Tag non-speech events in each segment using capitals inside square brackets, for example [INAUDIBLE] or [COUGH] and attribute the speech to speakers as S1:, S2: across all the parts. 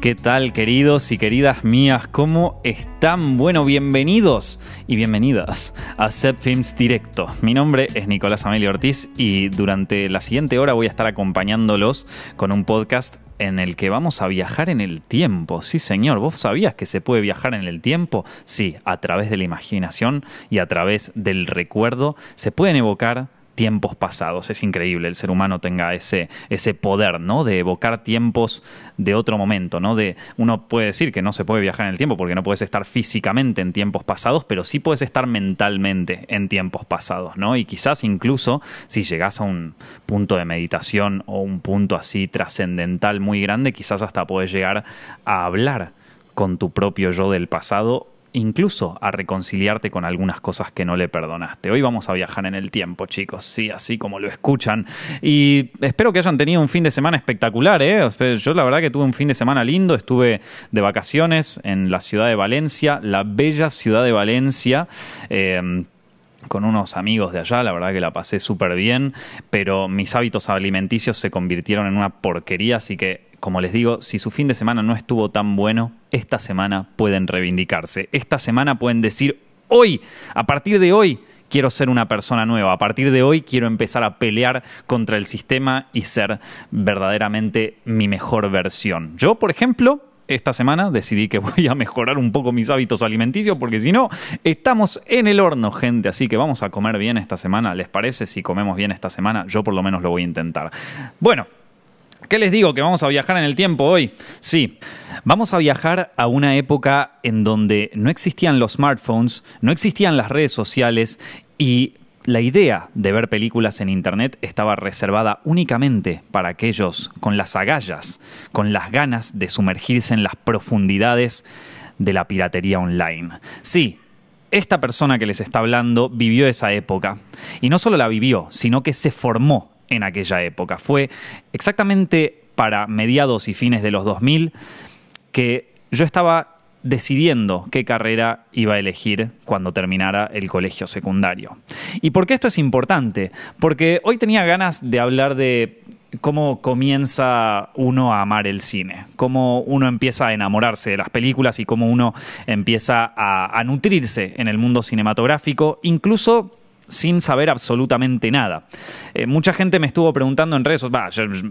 S1: ¿Qué tal queridos y queridas mías? ¿Cómo están? Bueno, bienvenidos y bienvenidas a Set Films Directo. Mi nombre es Nicolás Amelio Ortiz y durante la siguiente hora voy a estar acompañándolos con un podcast en el que vamos a viajar en el tiempo. Sí, señor, ¿vos sabías que se puede viajar en el tiempo? Sí, a través de la imaginación y a través del recuerdo se pueden evocar tiempos pasados. Es increíble el ser humano tenga ese, ese poder, ¿no? De evocar tiempos de otro momento, ¿no? De, uno puede decir que no se puede viajar en el tiempo porque no puedes estar físicamente en tiempos pasados, pero sí puedes estar mentalmente en tiempos pasados, ¿no? Y quizás incluso si llegas a un punto de meditación o un punto así trascendental muy grande, quizás hasta puedes llegar a hablar con tu propio yo del pasado incluso a reconciliarte con algunas cosas que no le perdonaste. Hoy vamos a viajar en el tiempo, chicos, sí, así como lo escuchan. Y espero que hayan tenido un fin de semana espectacular, ¿eh? Yo la verdad que tuve un fin de semana lindo, estuve de vacaciones en la ciudad de Valencia, la bella ciudad de Valencia. Eh, con unos amigos de allá, la verdad que la pasé súper bien, pero mis hábitos alimenticios se convirtieron en una porquería, así que como les digo, si su fin de semana no estuvo tan bueno, esta semana pueden reivindicarse. Esta semana pueden decir, hoy, a partir de hoy, quiero ser una persona nueva. A partir de hoy quiero empezar a pelear contra el sistema y ser verdaderamente mi mejor versión. Yo, por ejemplo, esta semana decidí que [LAUGHS] voy a mejorar un poco mis hábitos alimenticios porque si no, estamos en el horno, gente. Así que vamos a comer bien esta semana. ¿Les parece? Si comemos bien esta semana, yo por lo menos lo voy a intentar. Bueno. ¿Qué les digo? Que vamos a viajar en el tiempo hoy. Sí, vamos a viajar a una época en donde no existían los smartphones, no existían las redes sociales y la idea de ver películas en Internet estaba reservada únicamente para aquellos con las agallas, con las ganas de sumergirse en las profundidades de la piratería online. Sí, esta persona que les está hablando vivió esa época. Y no solo la vivió, sino que se formó en aquella época. Fue exactamente para mediados y fines de los 2000 que yo estaba decidiendo qué carrera iba a elegir cuando terminara el colegio secundario. ¿Y por qué esto es importante? Porque hoy tenía ganas de hablar de cómo comienza uno a amar el cine, cómo uno empieza a enamorarse de las películas y cómo uno empieza a, a nutrirse en el mundo cinematográfico, incluso sin saber absolutamente nada. Eh, mucha gente me estuvo preguntando en redes,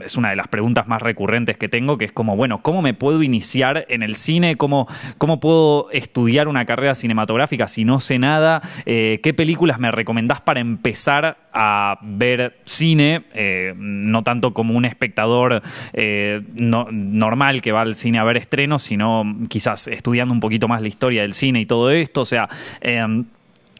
S1: es una de las preguntas más recurrentes que tengo, que es como, bueno, ¿cómo me puedo iniciar en el cine? ¿Cómo, cómo puedo estudiar una carrera cinematográfica si no sé nada? Eh, ¿Qué películas me recomendás para empezar a ver cine? Eh, no tanto como un espectador normal que va al cine a ver estrenos, sino quizás estudiando un poquito más la historia del cine y todo esto. O sea, em,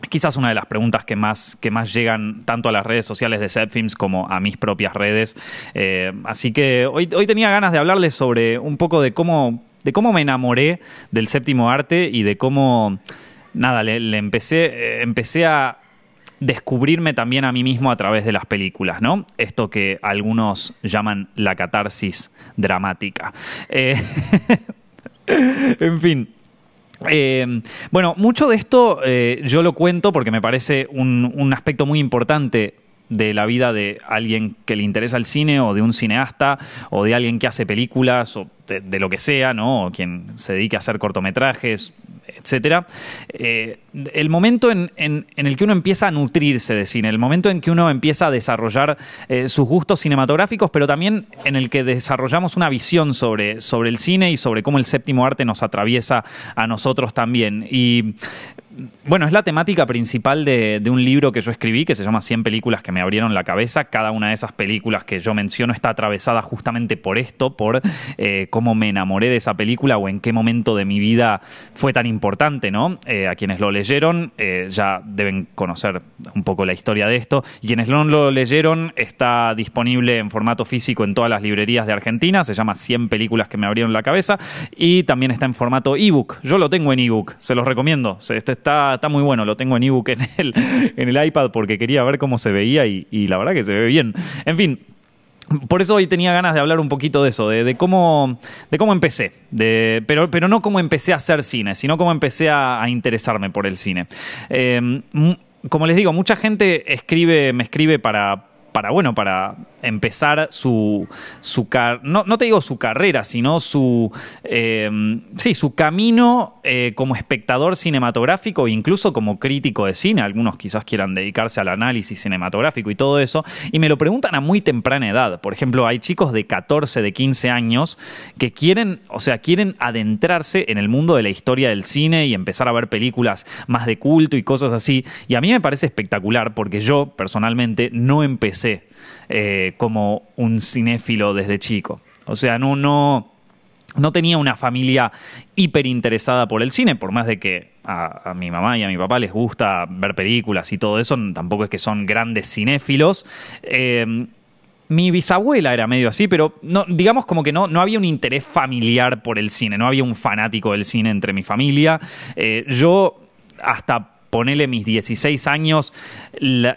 S1: quizás una de las preguntas que más, que más llegan tanto a las redes sociales de Setfilms como a mis propias redes. Eh, así que hoy, hoy tenía ganas de hablarles sobre un poco de cómo, de cómo me enamoré del séptimo arte y de cómo, nada, le, empecé, eh, empecé a descubrirme también a mí mismo a través de las películas, ¿no? Esto que algunos llaman la catarsis dramática. Eh, [LAUGHS] en fin, eh, bueno, mucho de esto eh, yo lo cuento porque me parece un, aspecto muy importante de la vida de alguien que le interesa el cine o de un cineasta o de alguien que hace películas o de, lo que sea, ¿no? O quien se dedique a hacer cortometrajes, etcétera. Eh, el momento en, el que uno empieza a nutrirse de cine, el momento en que uno empieza a desarrollar eh, sus gustos cinematográficos, pero también en el que desarrollamos una visión sobre, sobre el cine y sobre cómo el séptimo arte nos atraviesa a nosotros también. Y bueno, es la temática principal de, un libro que yo escribí que se llama 100 películas que me abrieron la cabeza. Cada una de esas películas que yo menciono está atravesada justamente por esto, por eh, cómo me enamoré de esa película o en qué momento de mi vida fue tan importante, ¿no? Eh, a quienes lo leyeron eh, ya deben conocer un poco la historia de esto. Y quienes no lo leyeron está disponible en formato físico en todas las librerías de Argentina. Se llama 100 películas que me abrieron la cabeza y también está en formato ebook. Yo lo tengo en ebook, se los recomiendo. Este- está, muy bueno, lo tengo en ebook en el, en el iPad porque quería ver cómo se veía y, la verdad que se ve bien. En fin, por eso hoy tenía ganas de hablar un poquito de eso, de, cómo, de cómo empecé, de, pero, pero no cómo empecé a hacer cine, sino cómo empecé a, interesarme por el cine. Eh, como les digo, mucha gente escribe, me escribe para, para bueno, para empezar su, su no, no, te digo su carrera, sino su, eh, sí, su camino eh, como espectador cinematográfico e incluso como crítico de cine. Algunos quizás quieran dedicarse al análisis cinematográfico y todo eso. Y me lo preguntan a muy temprana edad. Por ejemplo, hay chicos de 14, de 15 años que quieren, o sea, quieren adentrarse en el mundo de la historia del cine y empezar a ver películas más de culto y cosas así. Y a mí me parece espectacular porque yo personalmente no empecé eh, como un cinéfilo desde chico. O sea, no, no, tenía una familia hiper interesada por el cine, por más de que a, mi mamá y a mi papá les gusta ver películas y todo eso, tampoco es que son grandes cinéfilos. Em, mi bisabuela era medio así, pero no, digamos como que no, no, había un interés familiar por el cine, no había un fanático del cine entre mi familia. Eh, yo hasta ponele mis 16 años,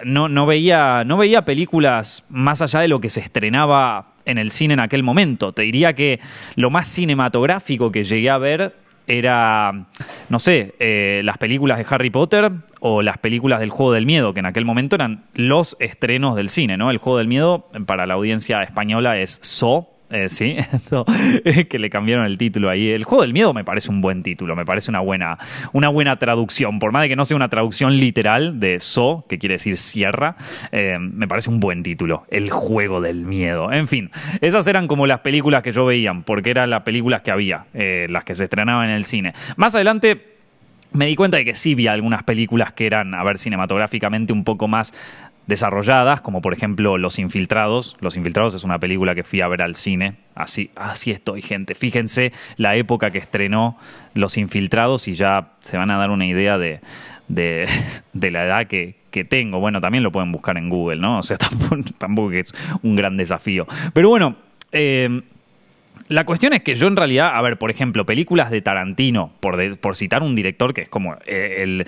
S1: no, no, veía, no veía películas más allá de lo que se estrenaba en el cine en aquel momento. Te diría que lo más cinematográfico que llegué a ver era, no sé, eh, las películas de Harry Potter o las películas del Juego del Miedo, que en aquel momento eran los estrenos del cine, ¿no? El Juego del Miedo para la audiencia española es So, eh, sí, [LAUGHS] eh, que le cambiaron el título ahí. El juego del miedo me parece un buen título, me parece una buena, una buena traducción, por más de que no sea una traducción literal de so, que quiere decir sierra, eh, me parece un buen título. El juego del miedo. En fin, esas eran como las películas que yo veía, porque eran las películas que había, eh, las que se estrenaban en el cine. Más adelante me di cuenta de que sí vi algunas películas que eran, a ver, cinematográficamente un poco más desarrolladas, como por ejemplo Los Infiltrados. Los Infiltrados es una película que fui a ver al cine. Así, así estoy, gente. Fíjense la época que estrenó Los Infiltrados y ya se van a dar una idea de, de, [LAUGHS] la edad que, tengo. Bueno, también lo pueden buscar en Google, ¿no? O sea, [LAUGHS] tampoco, es un gran desafío. Pero bueno, eh, la cuestión es que yo en realidad, a ver, por ejemplo, películas de Tarantino, por, por citar un director que es como eh, el,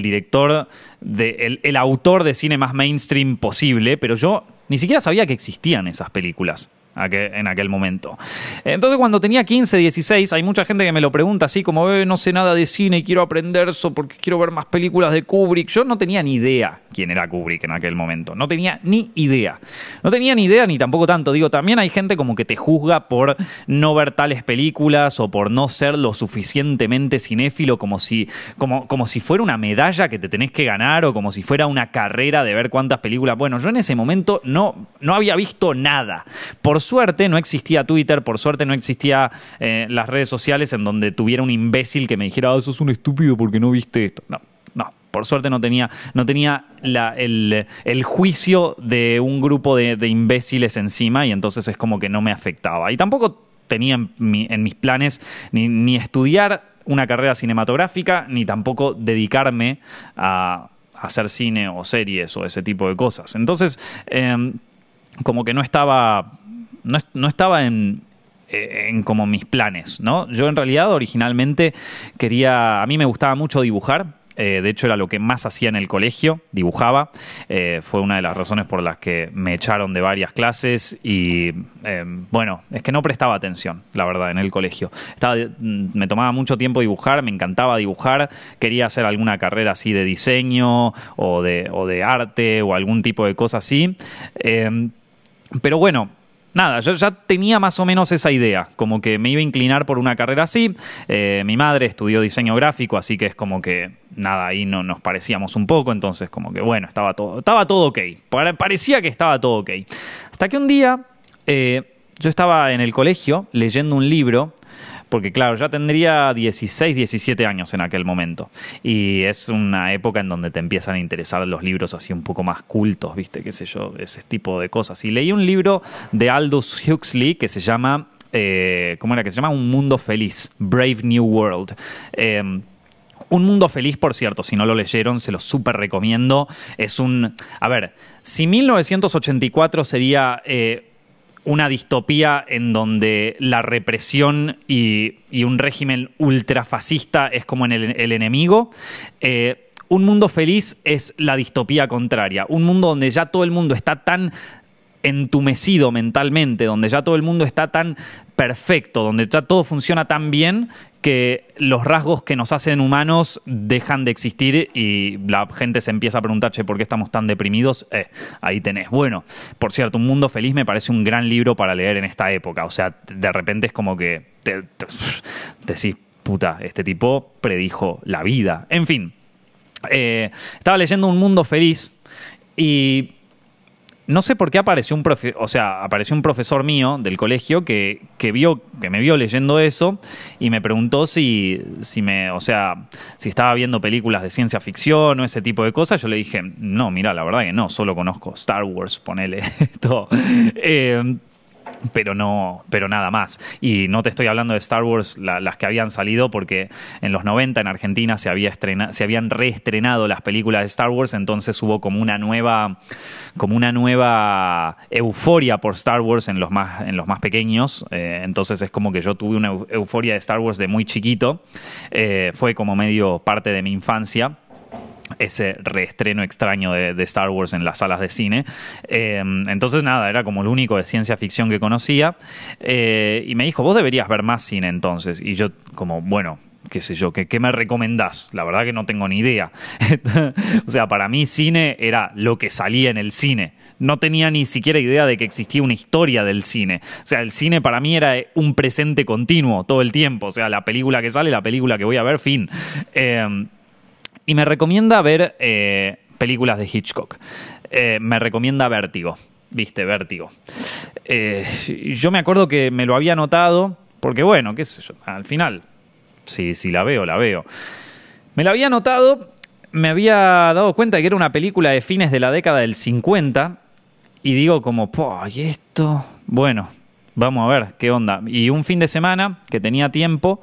S1: director, de, el, el autor de cine más mainstream posible, pero yo ni siquiera sabía que existían esas películas en aquel momento. Entonces cuando tenía 15, 16, hay mucha gente que me lo pregunta así como, eh, no sé nada de cine y quiero aprender eso porque quiero ver más películas de Kubrick. Yo no tenía ni idea quién era Kubrick en aquel momento, no tenía ni idea. No tenía ni idea ni tampoco tanto, digo, también hay gente como que te juzga por no ver tales películas o por no ser lo suficientemente cinéfilo como si, como, como si fuera una medalla que te tenés que ganar o como si fuera una carrera de ver cuántas películas. Bueno, yo en ese momento no, no había visto nada. Por suerte no existía Twitter, por suerte no existía eh, las redes sociales en donde tuviera un imbécil que me dijera, eso ah, es un estúpido porque no viste esto. No, no, por suerte no tenía, no tenía el, juicio de un grupo de, imbéciles encima y entonces es como que no me afectaba. Y tampoco tenía en, mis planes ni, estudiar una carrera cinematográfica, ni tampoco dedicarme a, hacer cine o series o ese tipo de cosas. Entonces, em, como que no estaba no, estaba en, eh, en como mis planes, ¿no? Yo en realidad originalmente quería, a mí me gustaba mucho dibujar, eh, de hecho, era lo que más hacía en el colegio, dibujaba. Eh, fue una de las razones por las que me echaron de varias clases y, bueno, es que no prestaba atención, la verdad, en el colegio. Mm, me tomaba mucho tiempo dibujar, me encantaba dibujar, quería hacer alguna carrera así de diseño o de, o de arte o algún tipo de cosa así. pero bueno, nada, yo ya tenía más o menos esa idea, como que me iba a inclinar por una carrera así. Eh, mi madre estudió diseño gráfico, así que es como que nada, ahí no nos parecíamos un poco, entonces como que bueno, estaba todo, estaba todo ok. Parecía que estaba todo ok. Hasta que un día eh, yo estaba en el colegio leyendo un libro porque claro, ya tendría 16, 17 años en aquel momento. Y es una época en donde te empiezan a interesar los libros así un poco más cultos, viste, qué sé yo, ese tipo de cosas. Y leí un libro de Aldous Huxley que se llama, eh, ¿cómo era que se llama? Un mundo feliz, Brave New World. Em, un mundo feliz, por cierto, si no lo leyeron, se lo súper recomiendo. Es un... A ver, si 1984 sería... Eh, una distopía en donde la represión y, un régimen ultrafascista es como en el, enemigo. Eh, un mundo feliz es la distopía contraria, un mundo donde ya todo el mundo está tan entumecido mentalmente, donde ya todo el mundo está tan perfecto, donde ya todo funciona tan bien que los rasgos que nos hacen humanos dejan de existir y la gente se empieza a preguntar, ¿por qué estamos tan deprimidos? Eh, ahí tenés. Bueno, por cierto, Un Mundo Feliz me parece un gran libro para leer en esta época. O sea, de repente es como que te, [LAUGHS] decís, puta, este tipo predijo la vida. En fin, eh, estaba leyendo Un Mundo Feliz y no sé por qué apareció un o sea, apareció un profesor mío del colegio que, vio, que me vio leyendo eso y me preguntó si, si me, o sea, si estaba viendo películas de ciencia ficción o ese tipo de cosas. Yo le dije, no, mira, la verdad que no, solo conozco Star Wars, ponele [LAUGHS] todo. Eh, pero no, pero nada más. Y no te estoy hablando de Star Wars, las que habían salido, porque en los 90 en Argentina se, había estrena, se habían reestrenado las películas de Star Wars, entonces hubo como una nueva, como una nueva euforia por Star Wars en los más, en los más pequeños. Eh, entonces es como que yo tuve una euforia de Star Wars de muy chiquito. Eh, fue como medio parte de mi infancia ese reestreno extraño de, Star Wars en las salas de cine. Em, entonces, nada, era como el único de ciencia ficción que conocía. Eh, y me dijo, vos deberías ver más cine entonces. Y yo, como, bueno, qué sé yo, ¿qué, me recomendás? La verdad que no tengo ni idea. [LAUGHS] o sea, para mí cine era lo que salía en el cine. No tenía ni siquiera idea de que existía una historia del cine. O sea, el cine para mí era eh, un presente continuo todo el tiempo. O sea, la película que sale, la película que voy a ver, fin. Em, y me recomienda ver eh, películas de Hitchcock. Eh, me recomienda Vértigo. Viste, Vértigo. Eh, yo me acuerdo que me lo había notado, porque bueno, qué sé yo, al final, si, si la veo, la veo. Me la había notado, me había dado cuenta de que era una película de fines de la década del 50, y digo como, ¿y esto? Bueno, vamos a ver qué onda. Y un fin de semana que tenía tiempo,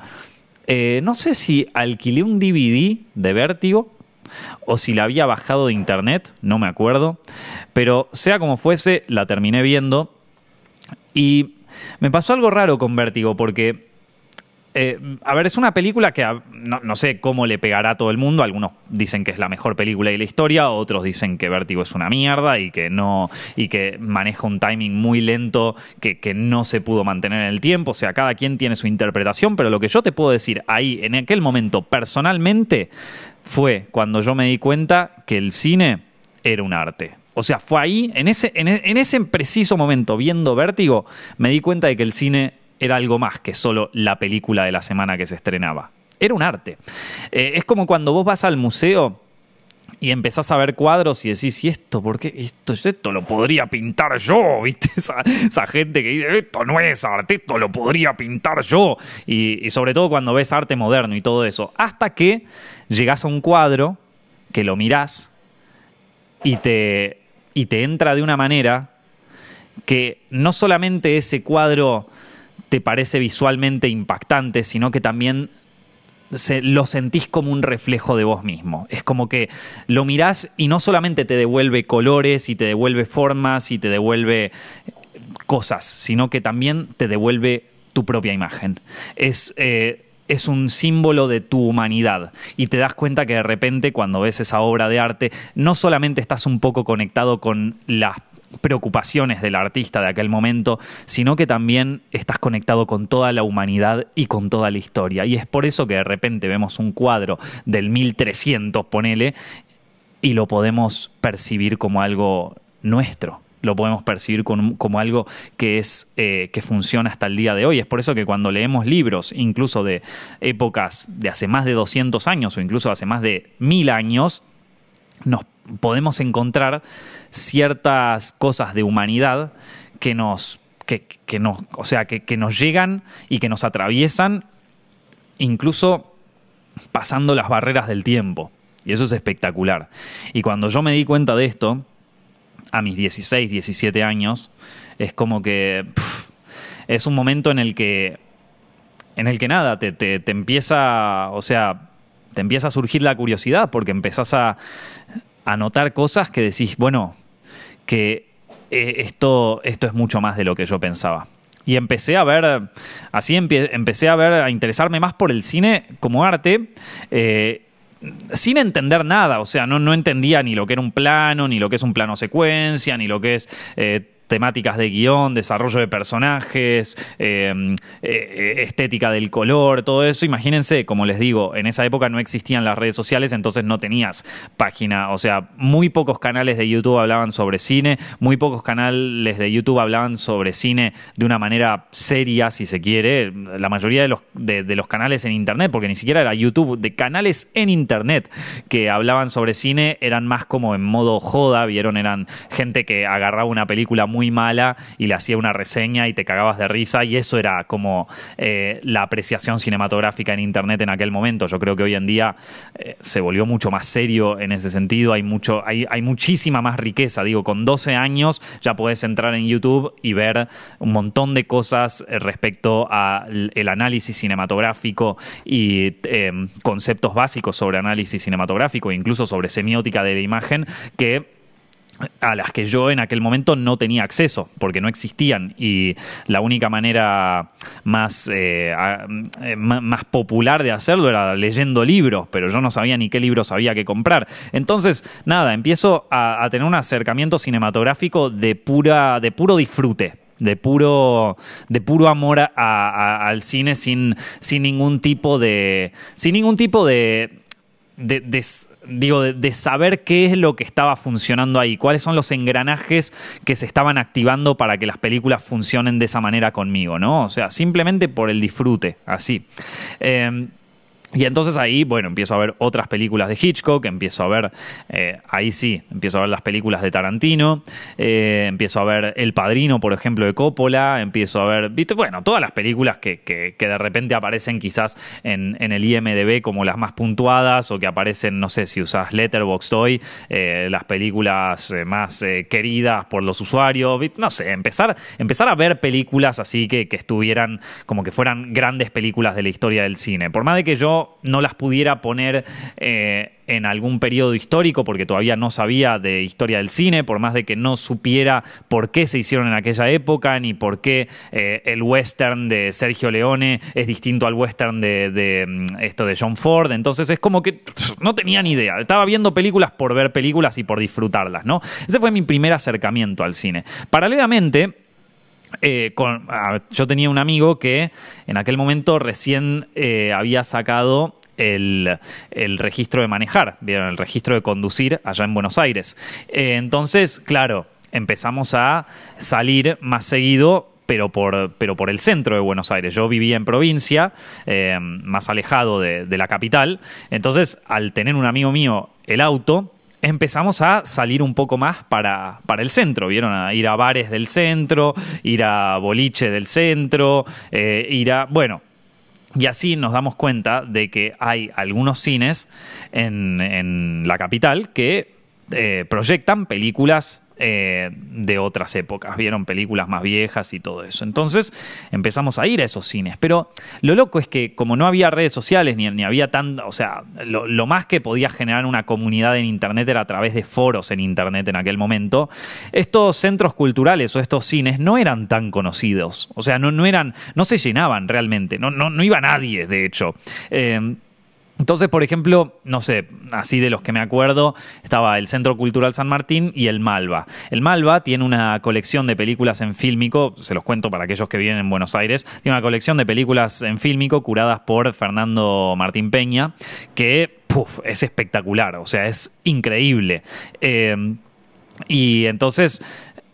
S1: eh, no sé si alquilé un DVD de Vértigo o si la había bajado de internet, no me acuerdo, pero sea como fuese, la terminé viendo y me pasó algo raro con Vértigo porque eh, a ver, es una película que ah, no, sé cómo le pegará a todo el mundo. Algunos dicen que es la mejor película de la historia, otros dicen que Vértigo es una mierda y que no y que maneja un timing muy lento que, no se pudo mantener en el tiempo. O sea, cada quien tiene su interpretación, pero lo que yo te puedo decir ahí, en aquel momento, personalmente, fue cuando yo me di cuenta que el cine era un arte. O sea, fue ahí, en ese, en ese preciso momento, viendo Vértigo, me di cuenta de que el cine era algo más que solo la película de la semana que se estrenaba. Era un arte. Eh, es como cuando vos vas al museo y empezás a ver cuadros y decís, ¿y esto? ¿Por qué? Esto, esto lo podría pintar yo, [LAUGHS] ¿viste? Esa, gente que dice, esto no es arte, esto lo podría pintar yo. Y, sobre todo cuando ves arte moderno y todo eso. Hasta que llegás a un cuadro, que lo mirás y te, y te entra de una manera que no solamente ese cuadro te parece visualmente impactante, sino que también se, lo sentís como un reflejo de vos mismo. Es como que lo mirás y no solamente te devuelve colores y te devuelve formas y te devuelve eh, cosas, sino que también te devuelve tu propia imagen. Es, eh, es un símbolo de tu humanidad y te das cuenta que de repente cuando ves esa obra de arte no solamente estás un poco conectado con las preocupaciones del artista de aquel momento, sino que también estás conectado con toda la humanidad y con toda la historia. Y es por eso que de repente vemos un cuadro del 1300, ponele, y lo podemos percibir como algo nuestro lo podemos percibir como algo que es eh, que funciona hasta el día de hoy. Es por eso que cuando leemos libros, incluso de épocas de hace más de 200 años o incluso hace más de 1000 años, nos podemos encontrar ciertas cosas de humanidad que nos, que, nos, o sea, que, nos llegan y que nos atraviesan incluso pasando las barreras del tiempo. Y eso es espectacular. Y cuando yo me di cuenta de esto, a mis 16, 17 años, es como que es un momento en el que, en el que nada, te empieza, o sea, te empieza a surgir la curiosidad porque empezás a, anotar cosas que decís, bueno, que eh, esto, esto es mucho más de lo que yo pensaba. Y empecé a ver, así empecé a ver, a interesarme más por el cine como arte. Eh, sin entender nada, o sea, no, no, entendía ni lo que era un plano, ni lo que es un plano secuencia, ni lo que es eh, temáticas de guión, desarrollo de personajes, eh, eh, eh, estética del color, todo eso. Imagínense, como les digo, en esa época no existían las redes sociales, entonces no tenías página. O sea, muy pocos canales de YouTube hablaban sobre cine, muy pocos canales de YouTube hablaban sobre cine de una manera seria, si se quiere. La mayoría de los, de los canales en Internet, porque ni siquiera era YouTube, de canales en Internet que hablaban sobre cine eran más como en modo joda, vieron, eran gente que agarraba una película muy muy mala y le hacía una reseña y te cagabas de risa y eso era como eh, la apreciación cinematográfica en Internet en aquel momento. Yo creo que hoy en día eh, se volvió mucho más serio en ese sentido, hay, mucho, hay, hay muchísima más riqueza, digo, con 12 años ya puedes entrar en YouTube y ver un montón de cosas eh, respecto al análisis cinematográfico y em, conceptos básicos sobre análisis cinematográfico, incluso sobre semiótica de la imagen, que a las que yo en aquel momento no tenía acceso, porque no existían. Y la única manera más, eh, eh, más popular de hacerlo era leyendo libros, pero yo no sabía ni qué libros había que comprar. Entonces, nada, empiezo a, tener un acercamiento cinematográfico de, pura, de puro disfrute de puro, de puro amor al cine sin, sin ningún tipo de. sin ningún tipo de, de, digo, de, saber qué es lo que estaba funcionando ahí, cuáles son los engranajes que se estaban activando para que las películas funcionen de esa manera conmigo, ¿no? O sea, simplemente por el disfrute, así. Em, y entonces ahí, bueno, empiezo a ver otras películas de Hitchcock, empiezo a ver, eh, ahí sí, empiezo a ver las películas de Tarantino, eh, empiezo a ver El Padrino, por ejemplo, de Coppola, empiezo a ver, ¿viste? bueno, todas las películas que, que, que de repente aparecen quizás en, en, el IMDB como las más puntuadas o que aparecen, no sé si usas Letterboxd hoy, eh, las películas más queridas por los usuarios, no sé, empezar, empezar a ver películas así que, que estuvieran como que fueran grandes películas de la historia del cine. Por más de que yo no las pudiera poner eh, en algún periodo histórico, porque todavía no sabía de historia del cine, por más de que no supiera por qué se hicieron en aquella época, ni por qué eh, el western de Sergio Leone es distinto al western de, de, mm, esto de John Ford. Entonces es como que no tenía ni idea. Estaba viendo películas por ver películas y por disfrutarlas, ¿no? Ese fue mi primer acercamiento al cine. Paralelamente, eh, yo tenía un amigo que en aquel momento recién eh, había sacado el, registro de manejar, ¿vieron? el registro de conducir allá en Buenos Aires. Eh, entonces, claro, empezamos a salir más seguido pero por, pero por el centro de Buenos Aires. Yo vivía en provincia, más alejado de, de, la capital. Entonces, al tener un amigo mío el auto, empezamos a salir un poco más para, el centro, ¿vieron? A ir a bares del centro, ir a boliche del centro, eh, ir a... Bueno, y así nos damos cuenta de que hay algunos cines en, la capital que eh, proyectan películas eh, de otras épocas, vieron películas más viejas y todo eso. Entonces empezamos a ir a esos cines, pero lo loco es que como no había redes sociales ni, había tan, o sea, lo, más que podía generar una comunidad en Internet era a través de foros en Internet en aquel momento, estos centros culturales o estos cines no eran tan conocidos, o sea, no, no eran, no se llenaban realmente, no, no, iba nadie, de hecho. Eh, entonces, por ejemplo, no sé, así de los que me acuerdo, estaba el Centro Cultural San Martín y el Malva. El Malva tiene una colección de películas en fílmico, se los cuento para aquellos que vienen en Buenos Aires, tiene una colección de películas en fílmico curadas por Fernando Martín Peña, que es espectacular, o sea, es increíble. Eh, y entonces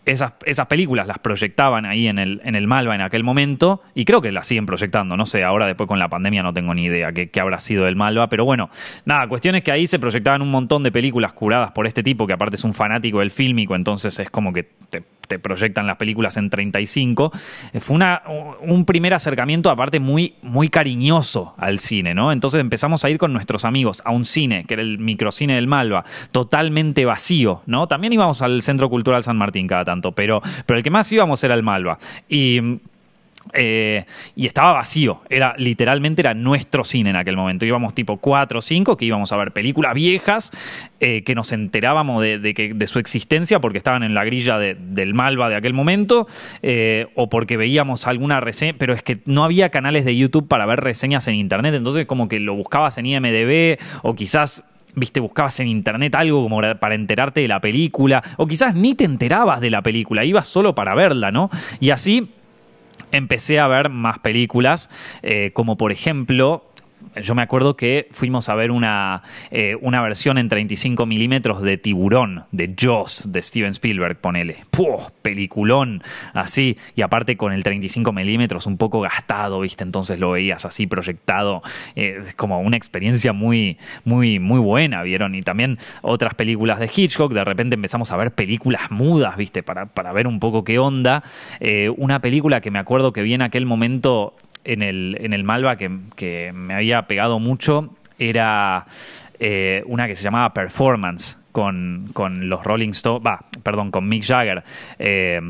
S1: esas, películas las proyectaban ahí en el, en el Malva en aquel momento y creo que las siguen proyectando. No sé, ahora después con la pandemia no tengo ni idea qué, qué habrá sido el Malva, pero bueno, nada, cuestión es que ahí se proyectaban un montón de películas curadas por este tipo que aparte es un fanático del fílmico, entonces es como que te te proyectan las películas en 35, eh, fue una, un primer acercamiento aparte muy, muy cariñoso al cine, ¿no? Entonces empezamos a ir con nuestros amigos a un cine, que era el microcine del Malva, totalmente vacío, ¿no? También íbamos al Centro Cultural San Martín cada tanto, pero, pero el que más íbamos era el Malva. Y eh, y estaba vacío. Era, literalmente era nuestro cine en aquel momento. Íbamos tipo 4 o 5 que íbamos a ver películas viejas eh, que nos enterábamos de, que, de, su existencia porque estaban en la grilla del Malva de aquel momento eh, o porque veíamos alguna reseña. Pero es que no había canales de YouTube para ver reseñas en internet. Entonces, como que lo buscabas en IMDB o quizás viste, buscabas en internet algo como para enterarte de la película, o quizás ni te enterabas de la película, ibas solo para verla, ¿no? Y así empecé a ver más películas, eh, como por ejemplo yo me acuerdo que fuimos a ver una, eh, una versión en 35 milímetros de Tiburón, de Jaws, de Steven Spielberg, ponele. ¡Puh! Peliculón, así. Y aparte con el 35 milímetros un poco gastado, ¿viste? Entonces lo veías así proyectado. Eh, como una experiencia muy, muy, muy buena, ¿vieron? Y también otras películas de Hitchcock. De repente empezamos a ver películas mudas, ¿viste? Para, ver un poco qué onda. Eh, una película que me acuerdo que vi en aquel momento en el, en Malva que, me había pegado mucho era eh, una que se llamaba Performance con, los Rolling Stones, va perdón, con Mick Jagger. Eh,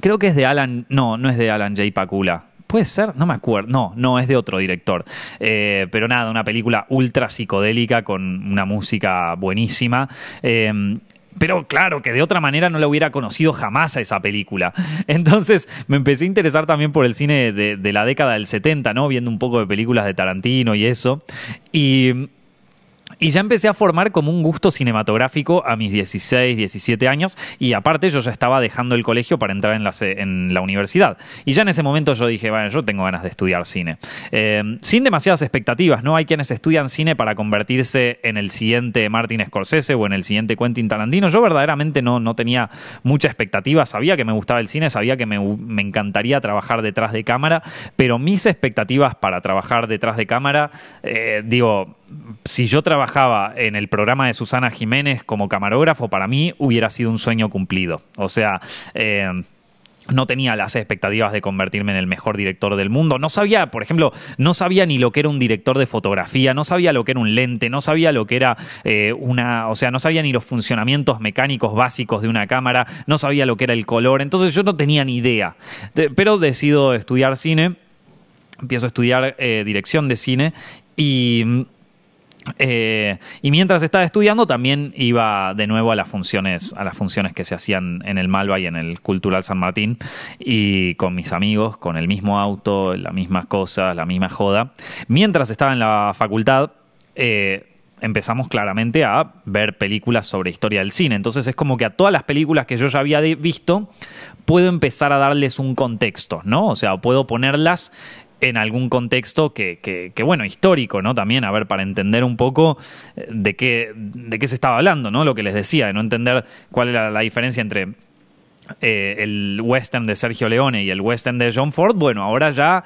S1: creo que es de Alan, no, no es de Alan J. Pakula. Puede ser, no me acuerdo. No, no, es de otro director. Eh, pero nada, una película ultra psicodélica con una música buenísima. Pero claro, que de otra manera no la hubiera conocido jamás a esa película. Entonces me empecé a interesar también por el cine de, de la década del 70, ¿no? Viendo un poco de películas de Tarantino y eso. Y y ya empecé a formar como un gusto cinematográfico a mis 16, 17 años y aparte yo ya estaba dejando el colegio para entrar en la, en la universidad. Y ya en ese momento yo dije, bueno, yo tengo ganas de estudiar cine. Eh, sin demasiadas expectativas, ¿no? Hay quienes estudian cine para convertirse en el siguiente Martin Scorsese o en el siguiente Quentin Tarantino. Yo verdaderamente no, no tenía mucha expectativa, sabía que me gustaba el cine, sabía que me, encantaría trabajar detrás de cámara, pero mis expectativas para trabajar detrás de cámara, eh, digo, si yo trabajaba en el programa de Susana Jiménez como camarógrafo, para mí hubiera sido un sueño cumplido. O sea... Em, no tenía las expectativas de convertirme en el mejor director del mundo. No sabía, por ejemplo, no sabía ni lo que era un director de fotografía, no sabía lo que era un lente, no sabía lo que era eh, una, o sea, no sabía ni los funcionamientos mecánicos básicos de una cámara, no sabía lo que era el color, entonces yo no tenía ni idea. pero decido estudiar cine, empiezo a estudiar eh, dirección de cine y eh, y mientras estaba estudiando también iba de nuevo a las funciones, a las funciones que se hacían en el Malva y en el Cultural San Martín y con mis amigos, con el mismo auto, las mismas cosas, la misma joda. Mientras estaba en la facultad eh, empezamos claramente a ver películas sobre historia del cine. Entonces es como que a todas las películas que yo ya había visto puedo empezar a darles un contexto, ¿no? O sea, puedo ponerlas en algún contexto que, que, bueno, histórico, ¿no? También, a ver, para entender un poco eh, de qué, de qué se estaba hablando, ¿no? Lo que les decía, de no entender cuál era la diferencia entre eh, el western de Sergio Leone y el western de John Ford, bueno, ahora ya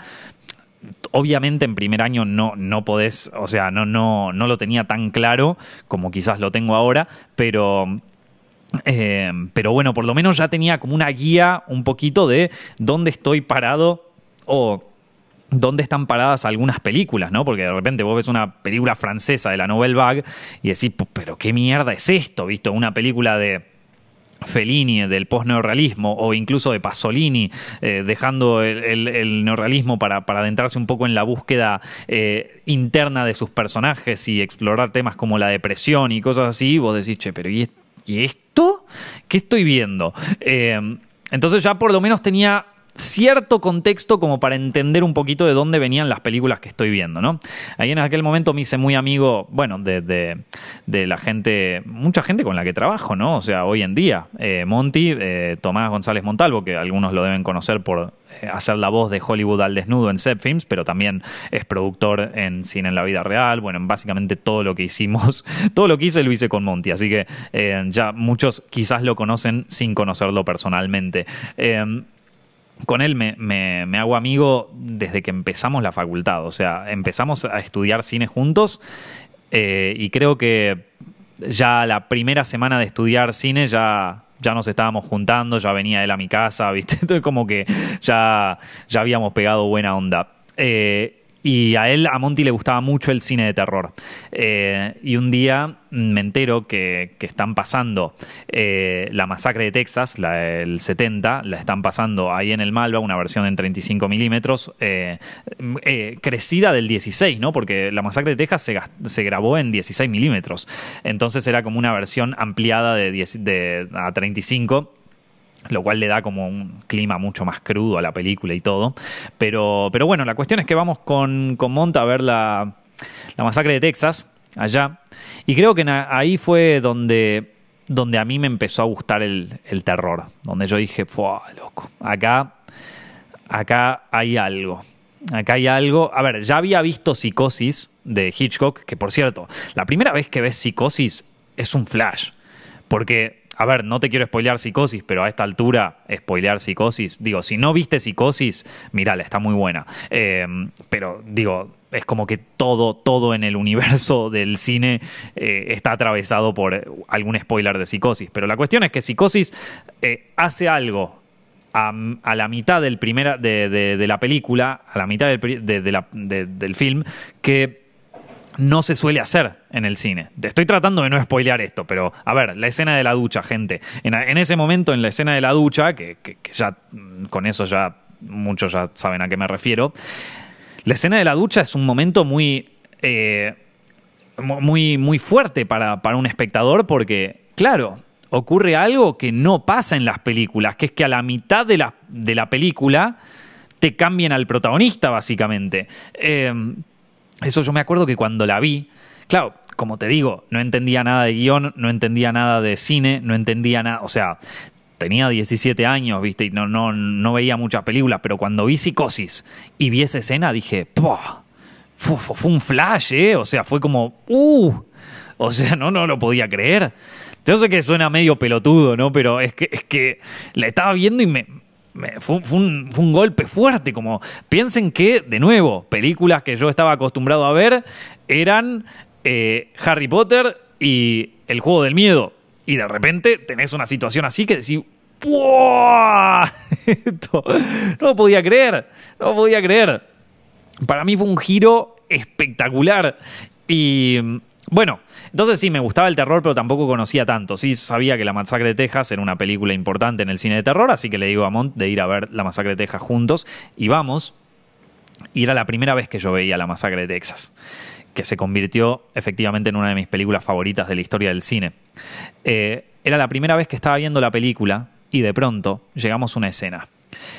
S1: obviamente en primer año no, no podés, o sea, no, no, no lo tenía tan claro como quizás lo tengo ahora, pero... Eh, pero bueno, por lo menos ya tenía como una guía un poquito de dónde estoy parado o dónde están paradas algunas películas, ¿no? Porque de repente vos ves una película francesa de la Nouvelle Vague y decís, pero qué mierda es esto, ¿visto? Una película de Fellini del post o incluso de Pasolini, eh, dejando el, el, neorrealismo para, para, adentrarse un poco en la búsqueda eh, interna de sus personajes y explorar temas como la depresión y cosas así, vos decís, che, pero ¿y, esto? ¿Qué estoy viendo? Eh, entonces ya por lo menos tenía cierto contexto como para entender un poquito de dónde venían las películas que estoy viendo, ¿no? Ahí en aquel momento me hice muy amigo, bueno, de, la gente, mucha gente con la que trabajo, ¿no? O sea, hoy en día, eh, Monty, eh, Tomás González Montalvo, que algunos lo deben conocer por eh, hacer la voz de Hollywood al desnudo en Set Films, pero también es productor en Cine en la Vida Real. Bueno, básicamente todo lo que hicimos, [LAUGHS] todo lo que hice lo hice con Monty, así que ya muchos quizás lo conocen sin conocerlo personalmente. Em, con él me, hago amigo desde que empezamos la facultad, o sea, empezamos a estudiar cine juntos eh, y creo que ya la primera semana de estudiar cine ya, ya nos estábamos juntando, ya venía él a mi casa, [LAUGHS] ¿viste? Entonces como que ya, ya habíamos pegado buena onda. Eh, y a él, a Monty, le gustaba mucho el cine de terror. Eh, y un día me entero que, están pasando eh, la masacre de Texas, la 70, la están pasando ahí en el Malva, una versión en 35 milímetros, eh, crecida del 16, ¿no? Porque la masacre de Texas se, grabó en 16 milímetros. Entonces era como una versión ampliada de, a 35 lo cual le da como un clima mucho más crudo a la película y todo. Pero, pero bueno, la cuestión es que vamos con, Monta a ver la, la masacre de Texas, allá, y creo que ahí fue donde, donde a mí me empezó a gustar el, el terror, donde yo dije, "Puah, loco! Acá, acá hay algo. Acá hay algo. A ver, ya había visto Psicosis de Hitchcock, que por cierto, la primera vez que ves Psicosis es un flash, porque a ver, no te quiero spoilear Psicosis, pero a esta altura, spoilear Psicosis, digo, si no viste Psicosis, mirala, está muy buena. Eh, pero digo, es como que todo, todo en el universo del cine eh, está atravesado por algún spoiler de Psicosis. Pero la cuestión es que Psicosis eh, hace algo a, la mitad del de, la película, a la mitad del, del film, que no se suele hacer en el cine. Estoy tratando de no spoilear esto, pero a ver, la escena de la ducha, gente. En, ese momento, en la escena de la ducha, que, ya mm, con eso ya muchos ya saben a qué me refiero, la escena de la ducha es un momento muy, eh, muy, muy fuerte para, un espectador porque, claro, ocurre algo que no pasa en las películas, que es que a la mitad de la, de la película te cambian al protagonista, básicamente. Eh, eso yo me acuerdo que cuando la vi, claro, como te digo, no entendía nada de guión, no entendía nada de cine, no entendía nada, o sea, tenía 17 años, viste, y no, no, no veía muchas películas, pero cuando vi Psicosis y vi esa escena dije, Fue, un flash, ¿eh? O sea, fue como, ¡uh! O sea, no, no lo podía creer. Yo sé que suena medio pelotudo, ¿no? Pero es que, es que la estaba viendo y me, fue, un, golpe fuerte. Como piensen que, de nuevo, películas que yo estaba acostumbrado a ver eran eh, Harry Potter y El juego del miedo. Y de repente tenés una situación así que decís. [LAUGHS] no podía creer, no podía creer. Para mí fue un giro espectacular. Y, bueno, entonces sí, me gustaba el terror, pero tampoco conocía tanto. Sí, sabía que La Masacre de Texas era una película importante en el cine de terror, así que le digo a Mont de ir a ver La Masacre de Texas juntos y vamos. Y era la primera vez que yo veía La Masacre de Texas, que se convirtió efectivamente en una de mis películas favoritas de la historia del cine. Eh, era la primera vez que estaba viendo la película y de pronto llegamos a una escena.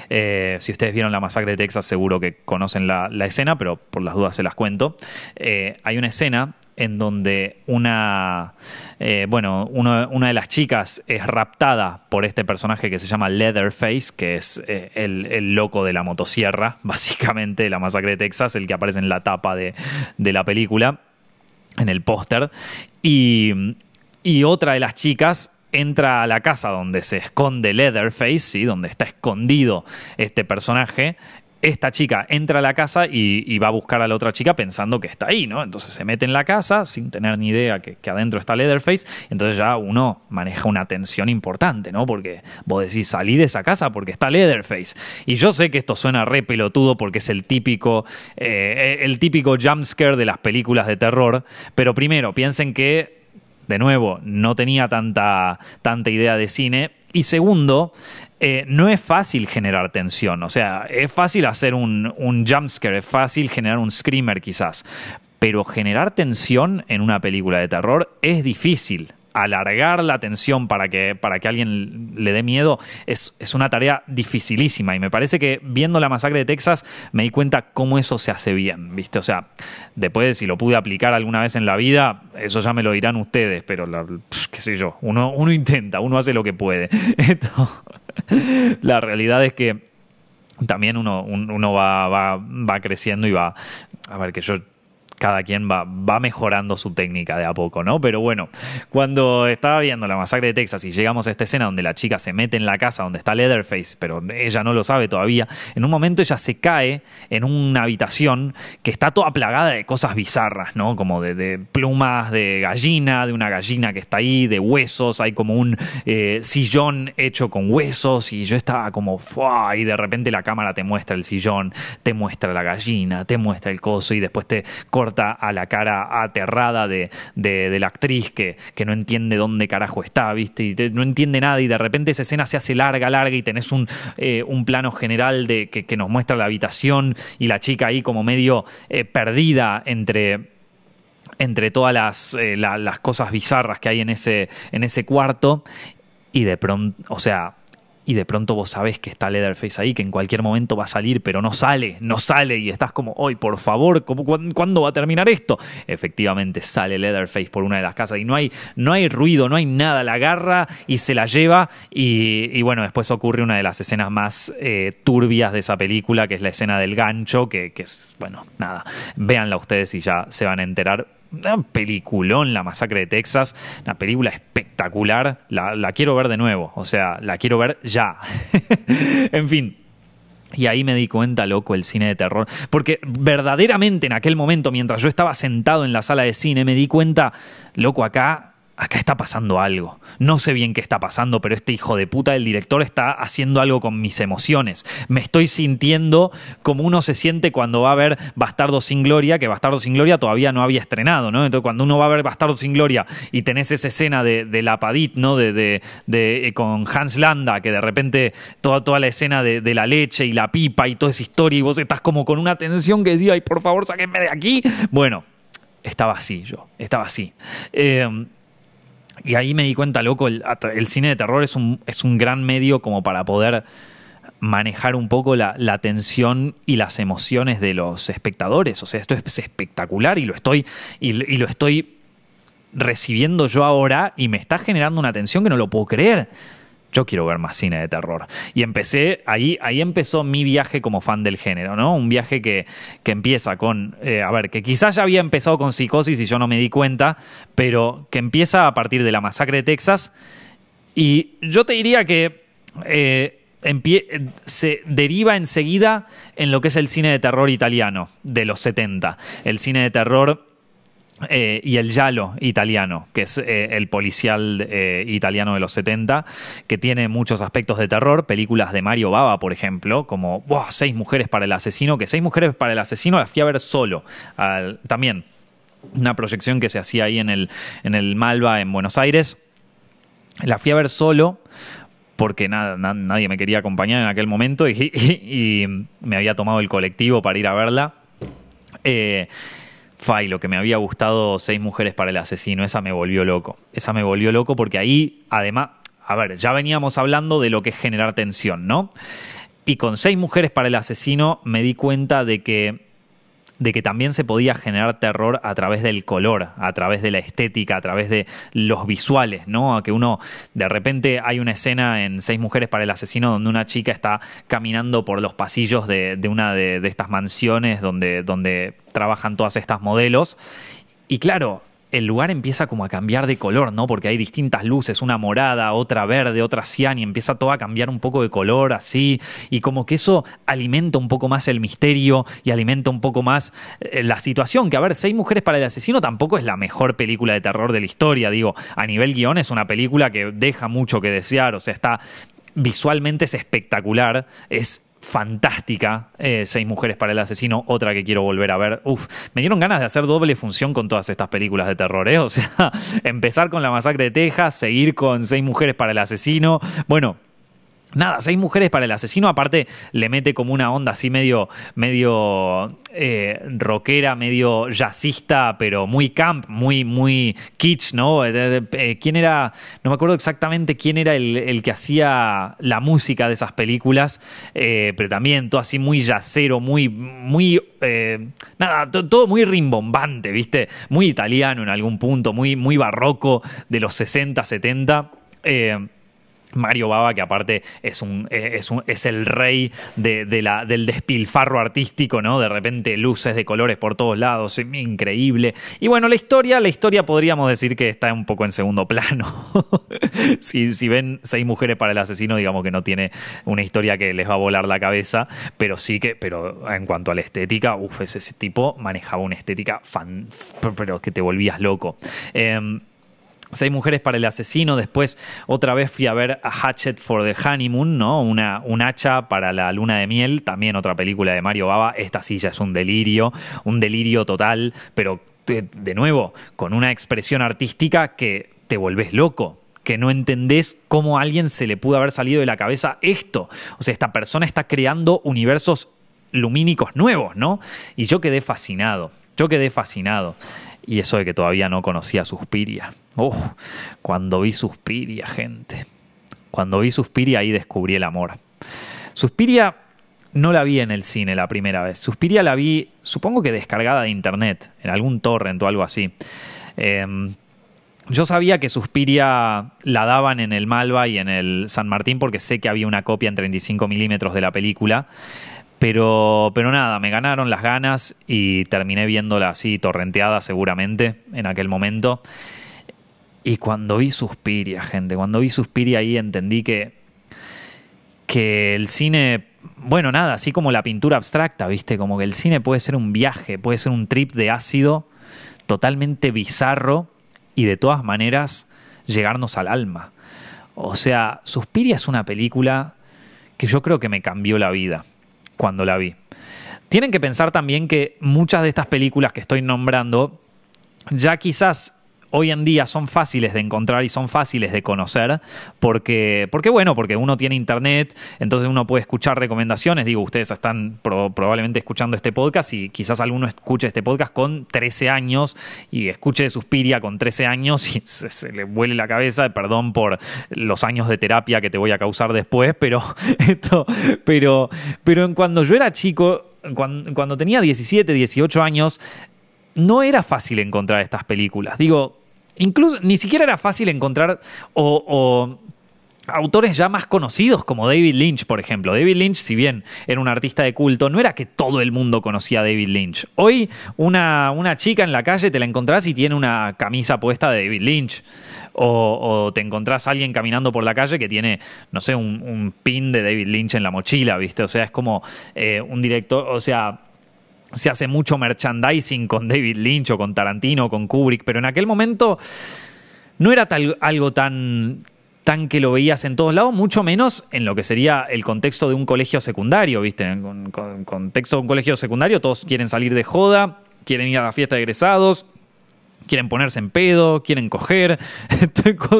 S1: Eh, si ustedes vieron la masacre de Texas, seguro que conocen la, escena, pero por las dudas se las cuento. Eh, hay una escena en donde una, eh, bueno, una de las chicas es raptada por este personaje que se llama Leatherface, que es el, loco de la motosierra, [LAUGHS] básicamente, de la masacre de Texas, el que aparece en la tapa de, la película, en el póster. y otra de las chicas entra a la casa donde se esconde Leatherface, y donde está escondido este personaje, esta chica entra a la casa y, va a buscar a la otra chica pensando que está ahí, ¿no? Entonces se mete en la casa sin tener ni idea que, adentro está Leatherface. Entonces ya uno maneja una tensión importante, ¿no? Porque vos decís, salí de esa casa porque está Leatherface. Y yo sé que esto suena re pelotudo porque es el típico, eh, el típico jumpscare de las películas de terror. Pero primero, piensen que de nuevo, no tenía tanta, tanta idea de cine. Y segundo, eh, no es fácil generar tensión. O sea, es fácil hacer un, un jumpscare, es fácil generar un screamer quizás. Pero generar tensión en una película de terror es difícil alargar la atención para que, para que alguien le dé miedo es, una tarea dificilísima. Y me parece que viendo la masacre de Texas me di cuenta cómo eso se hace bien, ¿viste? O sea, después si lo pude aplicar alguna vez en la vida, eso ya me lo dirán ustedes, pero qué sé yo, uno, uno intenta, uno hace lo que puede. [LAUGHS] la realidad es que también uno, va, va creciendo y va, a ver, que yo cada quien va, va mejorando su técnica de a poco, ¿no? Pero bueno, cuando estaba viendo la masacre de Texas y llegamos a esta escena donde la chica se mete en la casa donde está Leatherface, pero ella no lo sabe todavía, en un momento ella se cae en una habitación que está toda plagada de cosas bizarras, ¿no? Como de, plumas de gallina, de una gallina que está ahí, de huesos, hay como un eh, sillón hecho con huesos y yo estaba como, ¡fua! y de repente la cámara te muestra el sillón, te muestra la gallina, te muestra el coso y después te a la cara aterrada de, la actriz que, no entiende dónde carajo está, ¿viste? Y no entiende nada y de repente esa escena se hace larga, larga y tenés un, eh, plano general de, que, nos muestra la habitación y la chica ahí como medio eh, perdida entre entre todas las, eh, las cosas bizarras que hay en ese, en ese cuarto y de pronto, o sea, y de pronto vos sabés que está Leatherface ahí, que en cualquier momento va a salir, pero no sale, no sale, y estás como, hoy por favor, ¿cuándo va a terminar esto? Efectivamente, sale Leatherface por una de las casas y no hay, no hay ruido, no hay nada, la agarra y se la lleva, y, bueno, después ocurre una de las escenas más eh, turbias de esa película, que es la escena del gancho, que, que es, bueno, nada, véanla ustedes y ya se van a enterar peliculón, La Masacre de Texas, una película espectacular, la, la quiero ver de nuevo, o sea, la quiero ver ya. [LAUGHS] en fin, y ahí me di cuenta, loco, el cine de terror. Porque verdaderamente en aquel momento, mientras yo estaba sentado en la sala de cine, me di cuenta, loco, acá acá está pasando algo. No sé bien qué está pasando, pero este hijo de puta del director está haciendo algo con mis emociones. Me estoy sintiendo como uno se siente cuando va a ver Bastardo sin Gloria, que Bastardo sin Gloria todavía no había estrenado, ¿no? Entonces, cuando uno va a ver Bastardo sin Gloria y tenés esa escena de, la Padit, ¿no? De, de, eh, con Hans Landa, que de repente toda, toda la escena de, de la leche y la pipa y toda esa historia, y vos estás como con una tensión que decía, ay, por favor, sáquenme de aquí. Bueno, estaba así yo, estaba así. Eh, y ahí me di cuenta, loco, el, cine de terror es un, es un gran medio como para poder manejar un poco la, tensión y las emociones de los espectadores. O sea, esto es espectacular y lo estoy, y, y, lo estoy recibiendo yo ahora y me está generando una tensión que no lo puedo creer yo quiero ver más cine de terror. Y empecé, ahí, ahí empezó mi viaje como fan del género, ¿no? Un viaje que, empieza con, eh, a ver, que quizás ya había empezado con psicosis y yo no me di cuenta, pero que empieza a partir de la masacre de Texas. Y yo te diría que... Eh, se deriva enseguida en lo que es el cine de terror italiano de los 70. El cine de terror eh, y el Yalo italiano, que es eh, el policial eh, italiano de los 70, que tiene muchos aspectos de terror, películas de Mario Baba, por ejemplo, como Seis mujeres para el asesino, que Seis mujeres para el asesino la fui a ver solo, también una proyección que se hacía ahí en el, en el Malva en Buenos Aires, la fui a ver solo porque nada, nadie me quería acompañar en aquel momento [LAUGHS] y, me había tomado el colectivo para ir a verla lo que me había gustado Seis Mujeres para el Asesino, esa me volvió loco. Esa me volvió loco porque ahí, además, a ver, ya veníamos hablando de lo que es generar tensión, ¿no? Y con Seis Mujeres para el Asesino me di cuenta de que de que también se podía generar terror a través del color, a través de la estética, a través de los visuales, ¿no? A que uno, de repente hay una escena en Seis Mujeres para el Asesino donde una chica está caminando por los pasillos de, una de, de, estas mansiones donde, donde trabajan todas estas modelos. Y claro, el lugar empieza como a cambiar de color, ¿no? Porque hay distintas luces, una morada, otra verde, otra cian, y empieza todo a cambiar un poco de color así, y como que eso alimenta un poco más el misterio y alimenta un poco más eh, la situación, que a ver, Seis Mujeres para el Asesino tampoco es la mejor película de terror de la historia, digo, a nivel guión es una película que deja mucho que desear, o sea, está visualmente es espectacular, es fantástica, eh, Seis Mujeres para el Asesino, otra que quiero volver a ver. Uf, me dieron ganas de hacer doble función con todas estas películas de terror, ¿eh? [LAUGHS] O sea, empezar con La Masacre de Texas, seguir con Seis Mujeres para el Asesino. Bueno, Nada, seis mujeres para el asesino. Aparte, le mete como una onda así medio, medio eh, rockera, medio jazzista, pero muy camp, muy, muy kitsch, ¿no? Eh, eh, ¿Quién era? No me acuerdo exactamente quién era el, que hacía la música de esas películas, pero también todo así muy yacero, muy, muy. nada, todo muy rimbombante, ¿viste? Muy italiano en algún punto, muy, muy barroco de los 60, 70. Mario Baba, que aparte eh, es, un, es, el rey de, la, del despilfarro artístico, ¿no? De repente luces de colores por todos lados, increíble. Y bueno, la historia, la historia podríamos decir que está un poco en segundo plano. [LAUGHS] si, ven seis mujeres para el asesino, digamos que no tiene una historia que les va a volar la cabeza, pero sí que, pero en cuanto a la estética, uff, ese tipo manejaba una estética fan, pero que te volvías loco. Eh, Seis mujeres para el asesino. Después, otra vez fui a ver a Hatchet for the Honeymoon, ¿no? Una, un hacha para la luna de miel. También otra película de Mario Baba. Esta sí ya es un delirio, un delirio total, pero de, de nuevo, con una expresión artística que te volvés loco que no entendés cómo a alguien se le pudo haber salido de la cabeza esto. O sea, esta persona está creando universos lumínicos nuevos, ¿no? Y yo quedé fascinado, yo quedé fascinado. Y eso de que todavía no conocía Suspiria. Uf, cuando vi Suspiria, gente. Cuando vi Suspiria ahí descubrí el amor. Suspiria no la vi en el cine la primera vez. Suspiria la vi, supongo que descargada de internet, en algún torrent o algo así. Em, yo sabía que Suspiria la daban en el Malva y en el San Martín porque sé que había una copia en 35 milímetros de la película. Pero, pero nada, me ganaron las ganas y terminé viéndola así, torrenteada seguramente en aquel momento. Y cuando vi Suspiria, gente, cuando vi Suspiria ahí entendí que, que el cine, bueno, nada, así como la pintura abstracta, ¿viste? Como que el cine puede ser un viaje, puede ser un trip de ácido totalmente bizarro y de todas maneras llegarnos al alma. O sea, Suspiria es una película que yo creo que me cambió la vida cuando la vi. Tienen que pensar también que muchas de estas películas que estoy nombrando ya quizás hoy en día son fáciles de encontrar y son fáciles de conocer, porque, porque bueno, porque uno tiene internet, entonces uno puede escuchar recomendaciones. Digo, ustedes están probablemente escuchando este podcast y quizás alguno escuche este podcast con 13 años y escuche de Suspiria con 13 años y [LAUGHS] se, le vuele la cabeza, perdón por los años de terapia que te voy a causar después, pero [LAUGHS] esto, pero, pero cuando yo era chico, cuando tenía 17, 18 años, no era fácil encontrar estas películas. Digo, incluso ni siquiera era fácil encontrar o, autores ya más conocidos como David Lynch, por ejemplo. David Lynch, si bien era un artista de culto, no era que todo el mundo conocía a David Lynch. Hoy una, chica en la calle te la encontrás y tiene una camisa puesta de David Lynch. O, te encontrás a alguien caminando por la calle que tiene, no sé, un, pin de David Lynch en la mochila, ¿viste? O sea, es como eh, un director, o sea, se hace mucho merchandising con David Lynch o con Tarantino, o con Kubrick, pero en aquel momento no era tal, algo tan, tan que lo veías en todos lados, mucho menos en lo que sería el contexto de un colegio secundario, ¿viste? En el contexto de un colegio secundario todos quieren salir de joda, quieren ir a la fiesta de egresados, quieren ponerse en pedo, quieren coger. [LAUGHS]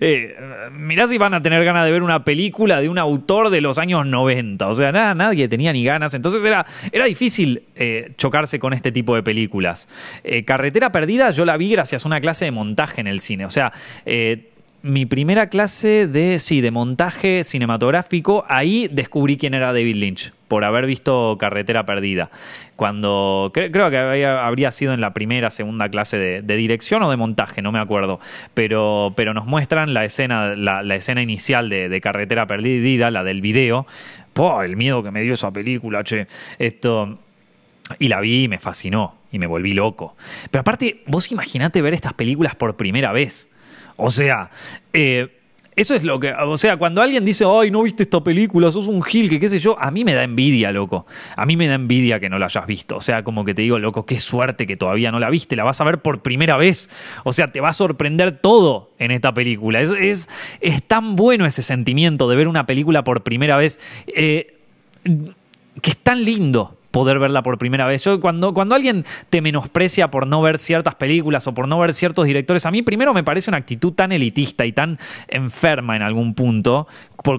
S1: Eh, mirá si van a tener ganas de ver una película de un autor de los años 90. O sea, nada, nadie tenía ni ganas. Entonces era, era difícil eh, chocarse con este tipo de películas. Eh, Carretera Perdida yo la vi gracias a una clase de montaje en el cine. O sea, mi primera clase de, sí, de montaje cinematográfico, ahí descubrí quién era David Lynch por haber visto Carretera Perdida. Cuando creo que habría sido en la primera, segunda clase de, dirección o de montaje, no me acuerdo. Pero, pero nos muestran la escena, la, escena inicial de, Carretera Perdida, la del video. ¡Po! El miedo que me dio esa película, che. Esto. Y la vi y me fascinó y me volví loco. Pero aparte, vos imaginate ver estas películas por primera vez. O sea, eh, eso es lo que, o sea, cuando alguien dice, ay, no viste esta película, sos un gil, que qué sé yo, a mí me da envidia, loco. A mí me da envidia que no la hayas visto. O sea, como que te digo, loco, qué suerte que todavía no la viste, la vas a ver por primera vez. O sea, te va a sorprender todo en esta película. Es, es, tan bueno ese sentimiento de ver una película por primera vez, eh, que es tan lindo poder verla por primera vez. Yo cuando, cuando alguien te menosprecia por no ver ciertas películas o por no ver ciertos directores, a mí primero me parece una actitud tan elitista y tan enferma en algún punto,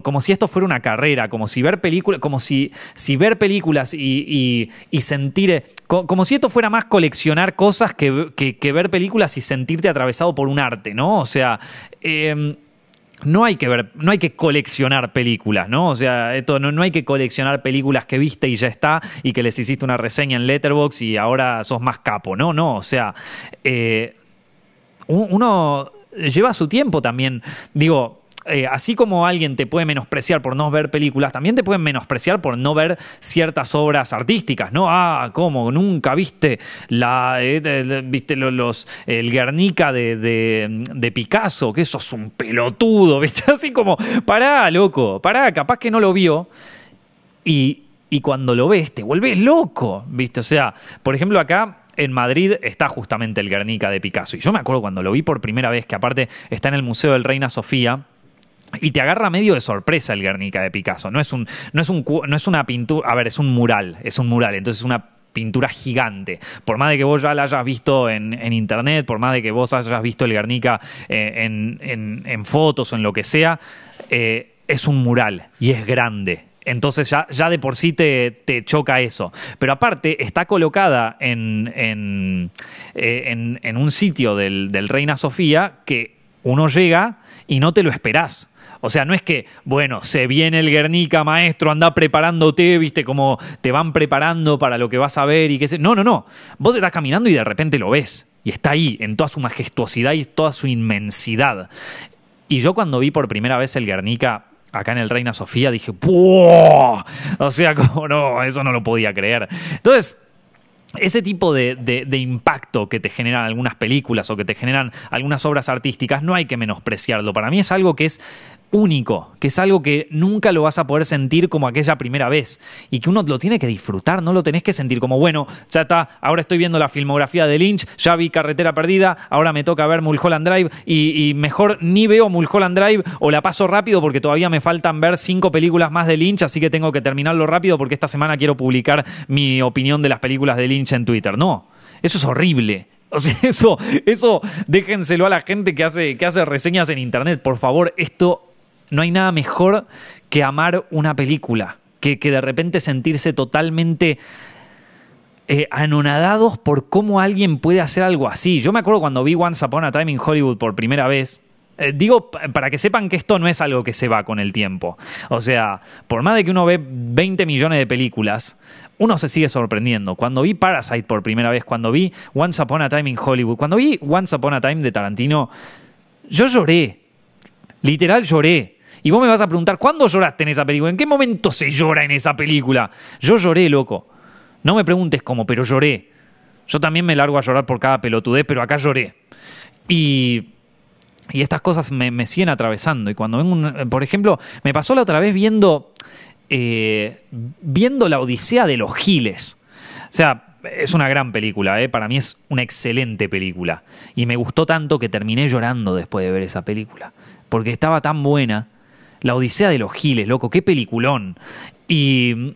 S1: como si esto fuera una carrera, como si ver películas, como si, si ver películas y, sentir, eh, como si esto fuera más coleccionar cosas que, ver películas y sentirte atravesado por un arte, ¿no? O sea... Em, no hay que ver, no hay que coleccionar películas, ¿no? O sea, esto no, hay que coleccionar películas que viste y ya está, y que les hiciste una reseña en Letterbox y ahora sos más capo, ¿no? No, o sea, eh, uno lleva su tiempo también. Digo, eh, así como alguien te puede menospreciar por no ver películas, también te pueden menospreciar por no ver ciertas obras artísticas, ¿no? Ah, ¿cómo? Nunca viste la eh, viste los el Guernica de, de, Picasso, que sos un pelotudo, [LAUGHS] ¿viste? Así como, pará, loco, pará, capaz que no lo vio. Y, cuando lo ves, te vuelves loco, ¿viste? O sea, por ejemplo, acá en Madrid está justamente el Guernica de Picasso. Y yo me acuerdo cuando lo vi por primera vez, que aparte está en el Museo del Reina Sofía. Y te agarra medio de sorpresa el Guernica de Picasso. No es, un, no, es un, no es una pintura, a ver, es un mural, es un mural. Entonces es una pintura gigante. Por más de que vos ya la hayas visto en, internet, por más de que vos hayas visto el Guernica eh, en, fotos o en lo que sea, eh, es un mural y es grande. Entonces ya, ya de por sí te, choca eso. Pero aparte está colocada eh, en, en, un sitio del, del Reina Sofía que uno llega y no te lo esperás. O sea, no es que, bueno, se viene el Guernica, maestro, anda preparándote, viste, como te van preparando para lo que vas a ver y qué sé. No, no, no. Vos te estás caminando y de repente lo ves. Y está ahí, en toda su majestuosidad y toda su inmensidad. Y yo cuando vi por primera vez el Guernica acá en el Reina Sofía, dije, ¡Puah! O sea, [LAUGHS] como no, eso no lo podía creer. Entonces, ese tipo de, impacto que te generan algunas películas o que te generan algunas obras artísticas no hay que menospreciarlo. Para mí es algo que es único, que es algo que nunca lo vas a poder sentir como aquella primera vez y que uno lo tiene que disfrutar, no lo tenés que sentir como, bueno, ya está, ahora estoy viendo la filmografía de Lynch, ya vi Carretera Perdida, ahora me toca ver Mulholland Drive y, mejor ni veo Mulholland Drive o la paso rápido porque todavía me faltan ver cinco películas más de Lynch, así que tengo que terminarlo rápido porque esta semana quiero publicar mi opinión de las películas de Lynch en Twitter. No, eso es horrible. O sea, [LAUGHS] eso, eso déjenselo a la gente que hace, que hace reseñas en internet. Por favor, esto no hay nada mejor que amar una película, que, de repente sentirse totalmente eh, anonadados por cómo alguien puede hacer algo así. Yo me acuerdo cuando vi Once Upon a Time in Hollywood por primera vez, eh, digo, para que sepan que esto no es algo que se va con el tiempo. O sea, por más de que uno ve 20 millones de películas, uno se sigue sorprendiendo. Cuando vi Parasite por primera vez, cuando vi Once Upon a Time in Hollywood, cuando vi Once Upon a Time de Tarantino, yo lloré. Literal lloré. Y vos me vas a preguntar, ¿cuándo lloraste en esa película? ¿En qué momento se llora en esa película? Yo lloré, loco. No me preguntes cómo, pero lloré. Yo también me largo a llorar por cada pelotudez, pero acá lloré. Y, y estas cosas me, me, siguen atravesando. Y cuando por ejemplo, me pasó la otra vez viendo, eh, viendo la Odisea de los Giles. O sea, es una gran película, eh. para mí es una excelente película. Y me gustó tanto que terminé llorando después de ver esa película. Porque estaba tan buena la Odisea de los Giles, loco, qué peliculón. Y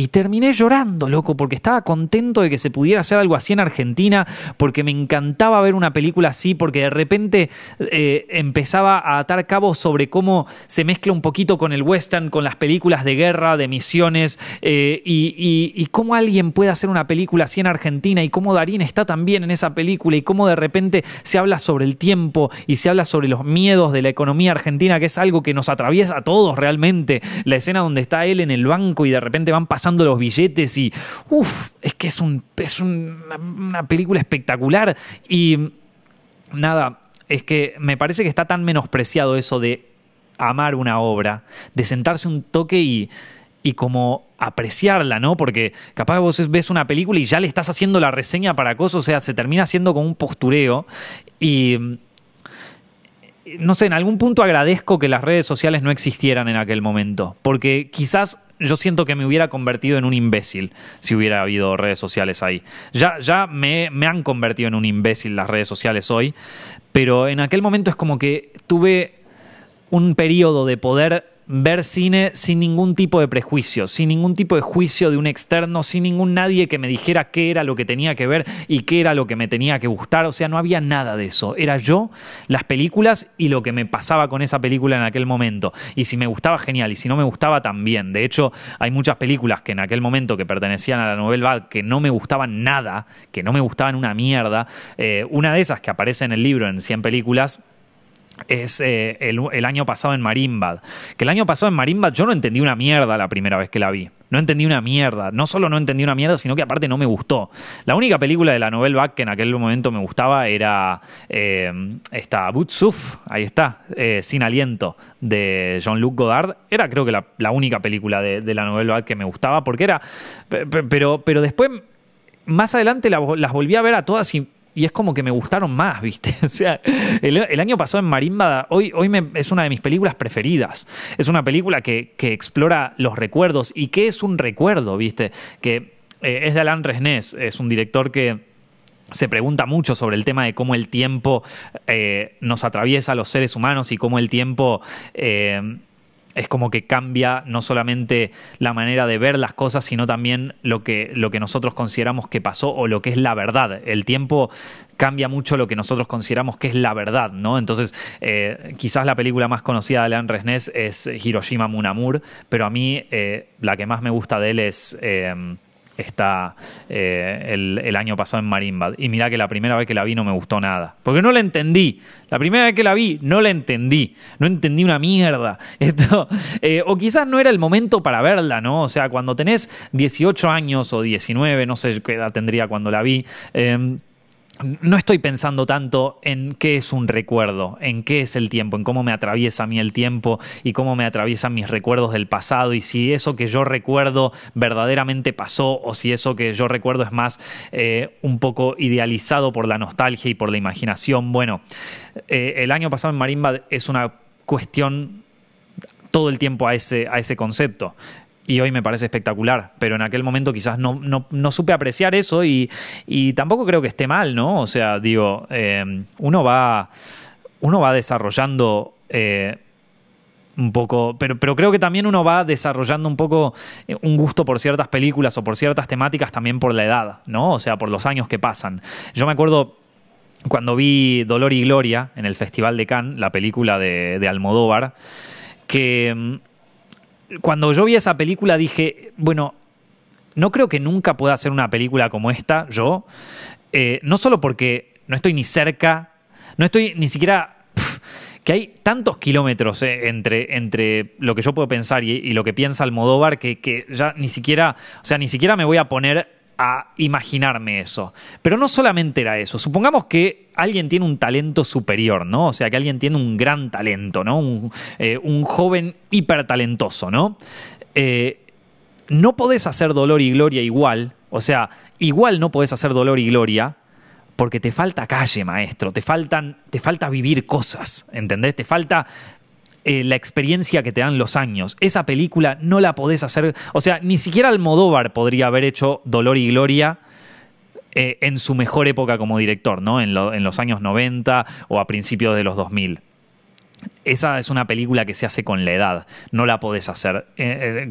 S1: y terminé llorando, loco, porque estaba contento de que se pudiera hacer algo así en Argentina, porque me encantaba ver una película así, porque de repente eh, empezaba a atar cabos sobre cómo se mezcla un poquito con el western, con las películas de guerra, de misiones, eh, y cómo alguien puede hacer una película así en Argentina, y cómo Darín está también en esa película, y cómo de repente se habla sobre el tiempo y se habla sobre los miedos de la economía argentina, que es algo que nos atraviesa a todos realmente. La escena donde está él en el banco y de repente van pasando los billetes y, uff, es que es, un, es una película espectacular y nada, es que me parece que está tan menospreciado eso de amar una obra, de sentarse un toque y, como apreciarla, ¿no? Porque capaz vos ves una película y ya le estás haciendo la reseña para cosas, o sea, se termina haciendo como un postureo y no sé, en algún punto agradezco que las redes sociales no existieran en aquel momento, porque quizás yo siento que me hubiera convertido en un imbécil si hubiera habido redes sociales ahí. Ya, ya me, me han convertido en un imbécil las redes sociales hoy, pero en aquel momento es como que tuve un periodo de poder ver cine sin ningún tipo de prejuicio, sin ningún tipo de juicio de un externo, sin ningún nadie que me dijera qué era lo que tenía que ver y qué era lo que me tenía que gustar. O sea, no había nada de eso. Era yo, las películas y lo que me pasaba con esa película en aquel momento. Y si me gustaba, genial. Y si no me gustaba, también. De hecho, hay muchas películas que en aquel momento que pertenecían a la novela que no me gustaban nada, que no me gustaban una mierda. Eh, una de esas que aparece en el libro en 100 películas es eh, el, año pasado en Marimbad. Que el año pasado en Marimbad yo no entendí una mierda la primera vez que la vi. No entendí una mierda. No solo no entendí una mierda, sino que aparte no me gustó. La única película de la novel back que en aquel momento me gustaba era eh, esta Butsuf ahí está, eh, Sin Aliento, de Jean-Luc Godard. Era creo que la, única película de, la novel back que me gustaba, porque era... Pero, pero después, más adelante las volví a ver a todas y y es como que me gustaron más, [LAUGHS] ¿viste? O sea, el, año pasado en Marimba, hoy, hoy es una de mis películas preferidas. Es una película que, explora los recuerdos y qué es un recuerdo, ¿viste? Que eh, es de Alain Resnés, es un director que se pregunta mucho sobre el tema de cómo el tiempo eh, nos atraviesa a los seres humanos y cómo el tiempo... Eh, es como que cambia no solamente la manera de ver las cosas, sino también lo que, lo que nosotros consideramos que pasó o lo que es la verdad. El tiempo cambia mucho lo que nosotros consideramos que es la verdad, ¿no? Entonces, eh, quizás la película más conocida de leon Resnés es Hiroshima Munamur, pero a mí eh, la que más me gusta de él es... Eh, está eh, el, año pasado en Marimbad. Y mirá que la primera vez que la vi no me gustó nada. Porque no la entendí. La primera vez que la vi no la entendí. No entendí una mierda. [LAUGHS] Esto, eh, o quizás no era el momento para verla, ¿no? O sea, cuando tenés 18 años o 19, no sé qué edad tendría cuando la vi. Em, no estoy pensando tanto en qué es un recuerdo, en qué es el tiempo, en cómo me atraviesa a mí el tiempo y cómo me atraviesan mis recuerdos del pasado y si eso que yo recuerdo verdaderamente pasó o si eso que yo recuerdo es más eh, un poco idealizado por la nostalgia y por la imaginación. Bueno, eh, el año pasado en Marimba es una cuestión todo el tiempo a ese, a ese concepto y hoy me parece espectacular, pero en aquel momento quizás no, supe apreciar eso y, tampoco creo que esté mal, ¿no? O sea, digo, eh, uno, va, uno va desarrollando... Eh, un poco, pero, pero creo que también uno va desarrollando un poco eh, un gusto por ciertas películas o por ciertas temáticas también por la edad, ¿no? O sea, por los años que pasan. Yo me acuerdo cuando vi Dolor y Gloria en el Festival de Cannes, la película de, de Almodóvar, que mm, cuando yo vi esa película dije, bueno, no creo que nunca pueda hacer una película como esta, yo. Eh, no solo porque no estoy ni cerca, no estoy ni siquiera... que hay tantos kilómetros eh, entre, entre lo que yo puedo pensar y, lo que piensa Almodóvar que, que ya ni siquiera, o sea, ni siquiera me voy a poner a imaginarme eso. Pero no solamente era eso. Supongamos que alguien tiene un talento superior, ¿no? O sea, que alguien tiene un gran talento, ¿no? Un, eh, joven hipertalentoso, ¿no? Eh, no podés hacer dolor y gloria igual. O sea, igual no podés hacer dolor y gloria. Porque te falta calle, maestro, te, faltan, te falta vivir cosas, ¿entendés? Te falta eh, la experiencia que te dan los años. Esa película no la podés hacer. O sea, ni siquiera Almodóvar podría haber hecho Dolor y Gloria. Eh, en su mejor época como director, ¿no? En, los años 90 o a principios de los 2000. Esa es una película que se hace con la edad, no la podés hacer. Eh,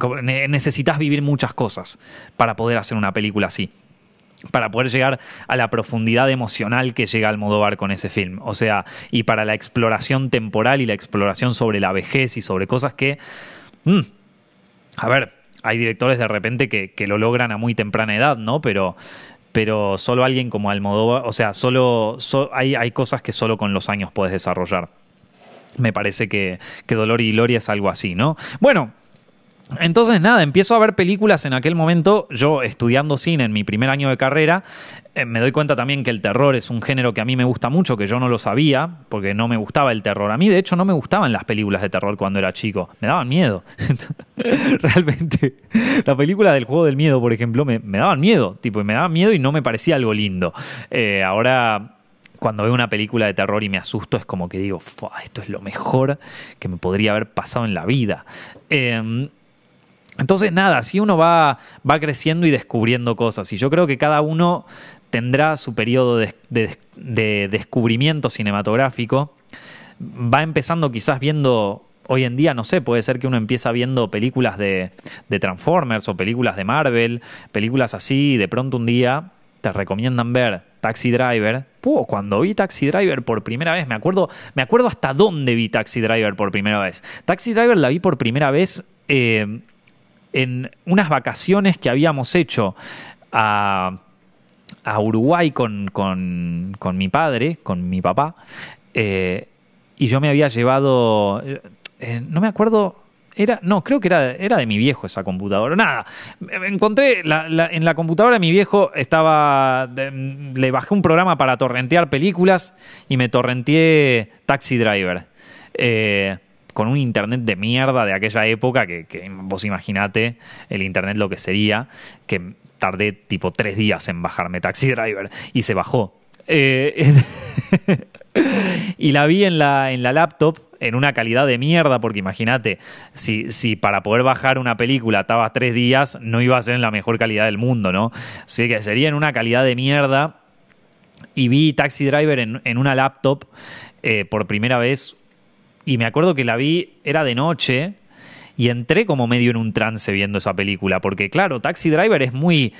S1: necesitas vivir muchas cosas para poder hacer una película así para poder llegar a la profundidad emocional que llega Almodóvar con ese film. O sea, y para la exploración temporal y la exploración sobre la vejez y sobre cosas que... Mm, a ver, hay directores de repente que, lo logran a muy temprana edad, ¿no? Pero, pero solo alguien como Almodóvar, o sea, solo, hay, hay cosas que solo con los años puedes desarrollar. Me parece que, que Dolor y Gloria es algo así, ¿no? Bueno, entonces, nada, empiezo a ver películas en aquel momento, yo estudiando cine en mi primer año de carrera, eh, me doy cuenta también que el terror es un género que a mí me gusta mucho, que yo no lo sabía, porque no me gustaba el terror. A mí, de hecho, no me gustaban las películas de terror cuando era chico, me daban miedo. [LAUGHS] Realmente, la película del juego del miedo, por ejemplo, me, daban miedo, tipo, me daban miedo y no me parecía algo lindo. Eh, ahora cuando veo una película de terror y me asusto, es como que digo, esto es lo mejor que me podría haber pasado en la vida. Eh, entonces, nada, si uno va, va creciendo y descubriendo cosas. Y yo creo que cada uno tendrá su periodo de, descubrimiento cinematográfico. Va empezando quizás viendo hoy en día, no sé, puede ser que uno empieza viendo películas de, Transformers o películas de Marvel, películas así, y de pronto un día te recomiendan ver Taxi Driver. Puh, cuando vi Taxi Driver por primera vez, me acuerdo, me acuerdo hasta dónde vi Taxi Driver por primera vez. Taxi Driver la vi por primera vez. Eh, en unas vacaciones que habíamos hecho a, Uruguay con, mi padre, con mi papá, eh, y yo me había llevado, eh, eh, no me acuerdo, era, no, creo que era, de mi viejo esa computadora. Nada, encontré en la computadora de mi viejo estaba, le bajé un programa para torrentear películas y me torrenteé Taxi Driver. Eh, con un internet de mierda de aquella época, que, vos imaginate el internet lo que sería, que tardé tipo tres días en bajarme Taxi Driver y se bajó. Eh, [LAUGHS] y la vi en la, en la laptop en una calidad de mierda, porque imagínate, si, si para poder bajar una película estabas tres días, no iba a ser en la mejor calidad del mundo, ¿no? Así que sería en una calidad de mierda. Y vi Taxi Driver en, una laptop eh, por primera vez y me acuerdo que la vi, era de noche, y entré como medio en un trance viendo esa película, porque claro, Taxi Driver es muy,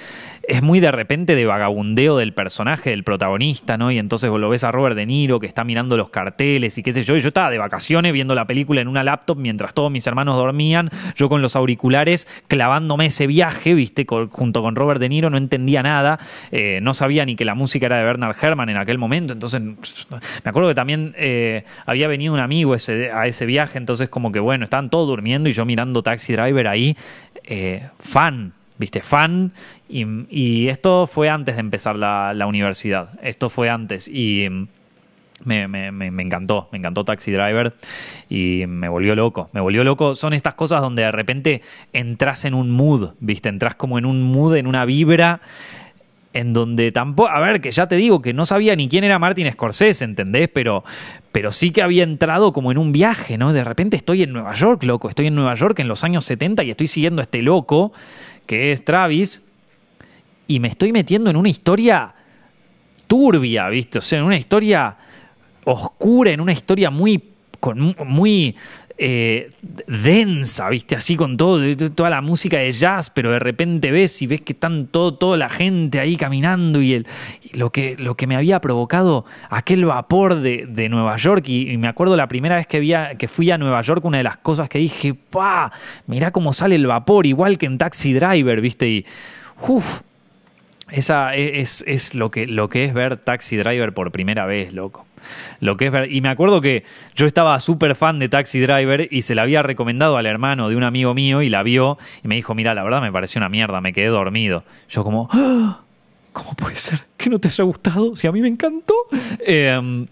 S1: es muy de repente de vagabundeo del personaje, del protagonista, ¿no? Y entonces vos lo ves a Robert De Niro que está mirando los carteles y qué sé yo, y yo estaba de vacaciones viendo la película en una laptop mientras todos mis hermanos dormían, yo con los auriculares clavándome ese viaje, viste, junto con Robert De Niro, no entendía nada, eh, no sabía ni que la música era de Bernard Herrmann en aquel momento, entonces me acuerdo que también eh, había venido un amigo ese, a ese viaje, entonces como que bueno, estaban todos durmiendo y yo mirando Taxi Driver ahí, eh, fan, viste, fan. Y, esto fue antes de empezar la, universidad, esto fue antes. Y mm, me, me, encantó, me encantó Taxi Driver y me volvió loco, me volvió loco. Son estas cosas donde de repente entras en un mood, viste, entras como en un mood, en una vibra en donde tampoco, a ver, que ya te digo que no sabía ni quién era Martin Scorsese, ¿entendés? Pero, pero sí que había entrado como en un viaje, ¿no? De repente estoy en Nueva York, loco, estoy en Nueva York en los años 70 y estoy siguiendo a este loco, que es Travis, y me estoy metiendo en una historia turbia, ¿viste? O sea, en una historia oscura, en una historia muy con muy eh, densa, ¿viste? Así con todo, toda la música de jazz, pero de repente ves y ves que están todo, toda la gente ahí caminando y, el, lo, que, lo que me había provocado aquel vapor de, de Nueva York. Y, me acuerdo la primera vez que, había, que fui a Nueva York, una de las cosas que dije, ¡pa! Mirá cómo sale el vapor, igual que en Taxi Driver, ¿viste? Y, uff, esa e, es, lo, que, lo que es ver Taxi Driver por primera vez, loco lo que es Y me acuerdo que yo estaba súper fan de Taxi Driver y se la había recomendado al hermano de un amigo mío y la vio y me dijo, mira, la verdad me pareció una mierda, me quedé dormido. Yo como, ¡Ah! ¿cómo puede ser que no te haya gustado? Si a mí me encantó. Em,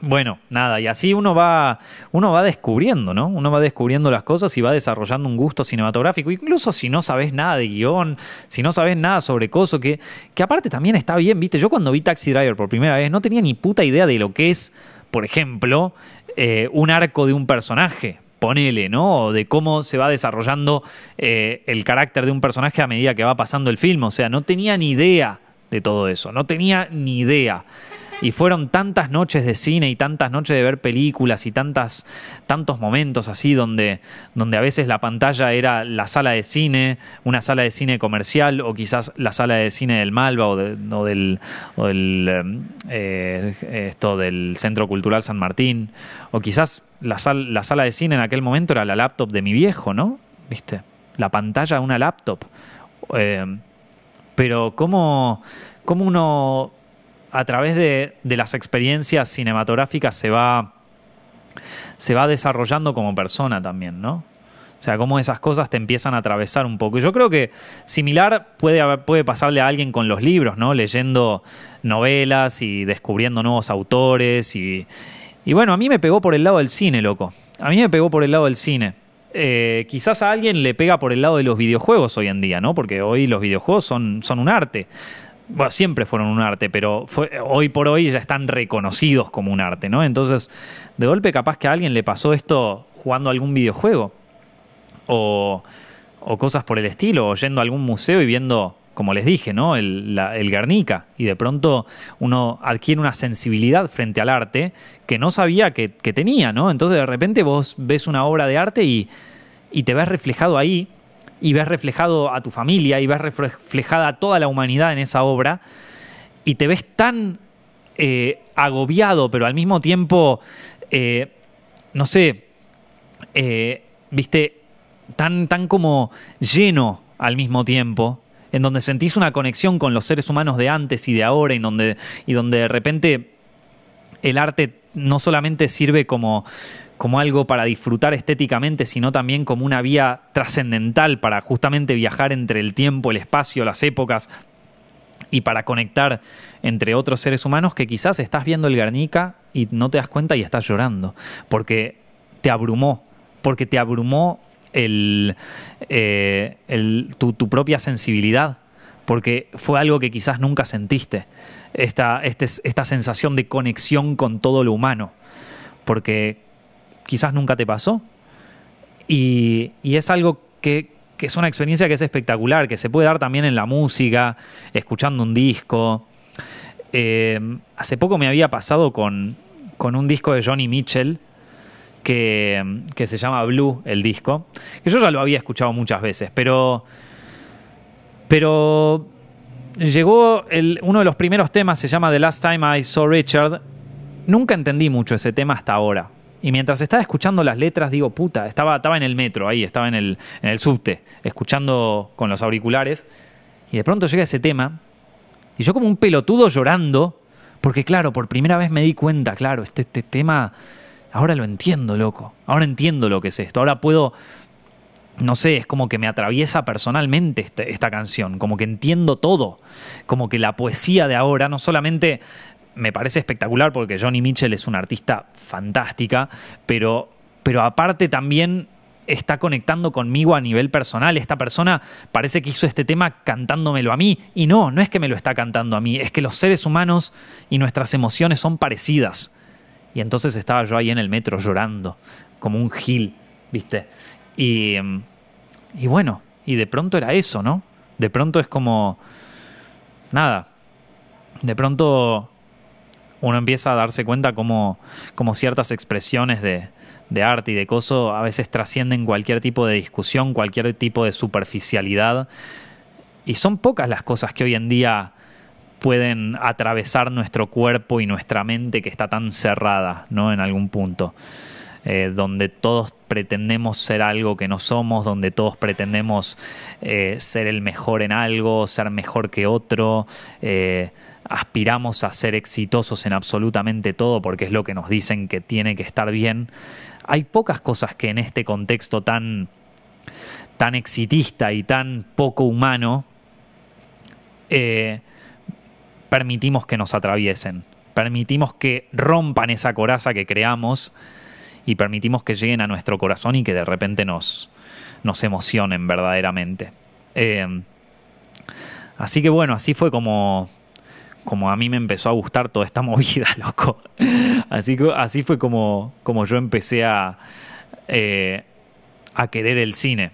S1: bueno, nada, y así uno va, uno va descubriendo, ¿no? Uno va descubriendo las cosas y va desarrollando un gusto cinematográfico, incluso si no sabes nada de guión, si no sabes nada sobre coso, que, que aparte también está bien, ¿viste? Yo cuando vi Taxi Driver por primera vez no tenía ni puta idea de lo que es, por ejemplo, eh, un arco de un personaje, ponele, ¿no? O de cómo se va desarrollando eh, el carácter de un personaje a medida que va pasando el film. O sea, no tenía ni idea de todo eso, no tenía ni idea. Y fueron tantas noches de cine y tantas noches de ver películas y tantas, tantos momentos así donde, donde a veces la pantalla era la sala de cine, una sala de cine comercial o quizás la sala de cine del Malva o, del, eh, eh, esto del Centro Cultural San Martín o quizás la, la sala de cine en aquel momento era la laptop de mi viejo, ¿no? ¿Viste? La pantalla una laptop. Eh, pero cómo, cómo uno a través de, las experiencias cinematográficas se va, se va desarrollando como persona también, ¿no? O sea, cómo esas cosas te empiezan a atravesar un poco. Yo creo que similar puede, puede pasarle a alguien con los libros, ¿no? Leyendo novelas y descubriendo nuevos autores. Y, bueno, a mí me pegó por el lado del cine, loco. A mí me pegó por el lado del cine. Eh, quizás a alguien le pega por el lado de los videojuegos hoy en día, ¿no? Porque hoy los videojuegos son, son un arte siempre fueron un arte, pero hoy por hoy ya están reconocidos como un arte, ¿no? Entonces, de golpe capaz que a alguien le pasó esto jugando algún videojuego o, o cosas por el estilo, o yendo a algún museo y viendo, como les dije, ¿no? El, Guernica. Y de pronto uno adquiere una sensibilidad frente al arte que no sabía que, que tenía, ¿no? Entonces, de repente vos ves una obra de arte y, y te ves reflejado ahí y ves reflejado a tu familia y ves reflejada a toda la humanidad en esa obra y te ves tan eh, agobiado, pero al mismo tiempo, eh, no sé, eh, viste, tan, tan como lleno al mismo tiempo, en donde sentís una conexión con los seres humanos de antes y de ahora, donde, y donde de repente el arte no solamente sirve como, como algo para disfrutar estéticamente, sino también como una vía trascendental para justamente viajar entre el tiempo, el espacio, las épocas y para conectar entre otros seres humanos que quizás estás viendo el Garnica y no te das cuenta y estás llorando, porque te abrumó, porque te abrumó eh, tu, propia sensibilidad, porque fue algo que quizás nunca sentiste, esta, este, esta sensación de conexión con todo lo humano, porque quizás nunca te pasó. Y, es algo que, es una experiencia que es espectacular, que se puede dar también en la música, escuchando un disco. Eh, hace poco me había pasado con, un disco de Johnny Mitchell, que, se llama Blue, el disco, que yo ya lo había escuchado muchas veces, pero, pero llegó uno de los primeros temas, se llama The Last Time I Saw Richard, nunca entendí mucho ese tema hasta ahora, y mientras estaba escuchando las letras, digo, puta, estaba, estaba en el metro, ahí, estaba en el, en el subte, escuchando con los auriculares. Y de pronto llega ese tema, y yo como un pelotudo llorando, porque claro, por primera vez me di cuenta, claro, este, este tema, ahora lo entiendo, loco, ahora entiendo lo que es esto, ahora puedo, no sé, es como que me atraviesa personalmente este, esta canción, como que entiendo todo, como que la poesía de ahora no solamente me parece espectacular porque Johnny Mitchell es una artista fantástica, pero, pero aparte también está conectando conmigo a nivel personal. Esta persona parece que hizo este tema cantándomelo a mí. Y no, no es que me lo está cantando a mí, es que los seres humanos y nuestras emociones son parecidas. Y entonces estaba yo ahí en el metro llorando, como un gil, ¿viste? Y, y bueno, y de pronto era eso, ¿no? De pronto es como... Nada. De pronto uno empieza a darse cuenta como, ciertas expresiones de, arte y de coso a veces trascienden cualquier tipo de discusión, cualquier tipo de superficialidad. Y son pocas las cosas que hoy en día pueden atravesar nuestro cuerpo y nuestra mente que está tan cerrada, ¿no? En algún punto. Eh, donde todos pretendemos ser algo que no somos, donde todos pretendemos eh, ser el mejor en algo, ser mejor que otro. Eh, aspiramos a ser exitosos en absolutamente todo porque es lo que nos dicen que tiene que estar bien, hay pocas cosas que en este contexto tan, tan exitista y tan poco humano eh, permitimos que nos atraviesen, permitimos que rompan esa coraza que creamos y permitimos que lleguen a nuestro corazón y que de repente nos, nos emocionen verdaderamente. Eh, así que bueno, así fue como, como a mí me empezó a gustar toda esta [LAUGHS] movida, loco. Así, así fue como, como yo empecé a, eh, a querer el cine.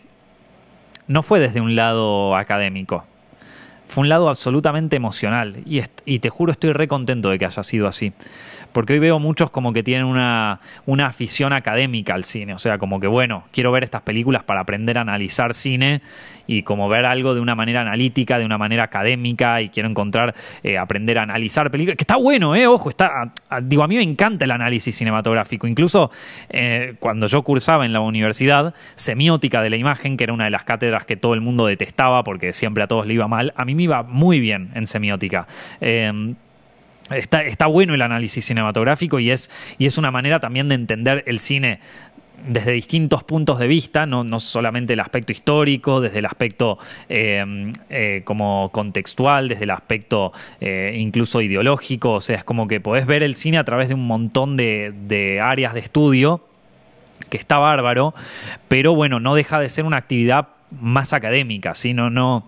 S1: No fue desde un lado académico, fue un lado absolutamente emocional y, y te juro estoy re contento de que haya sido así. Porque hoy veo muchos como que tienen una, afición académica al cine, o sea, como que bueno, quiero ver estas películas para aprender a analizar cine y como ver algo de una manera analítica, de una manera académica y quiero encontrar, eh, aprender a analizar películas, que está bueno, eh, ojo, está, digo, a mí me encanta el análisis cinematográfico, incluso eh, cuando yo cursaba en la universidad, semiótica de la imagen, que era una de las cátedras que todo el mundo detestaba porque siempre a todos le iba mal, a mí me iba muy bien en semiótica. Em, Está, bueno el análisis cinematográfico y es, y es una manera también de entender el cine desde distintos puntos de vista, no, solamente el aspecto histórico, desde el aspecto em, eh, como contextual, desde el aspecto eh, incluso ideológico, o sea, es como que podés ver el cine a través de un montón de, áreas de estudio, que está bárbaro, pero bueno, no deja de ser una actividad más académica, sino no,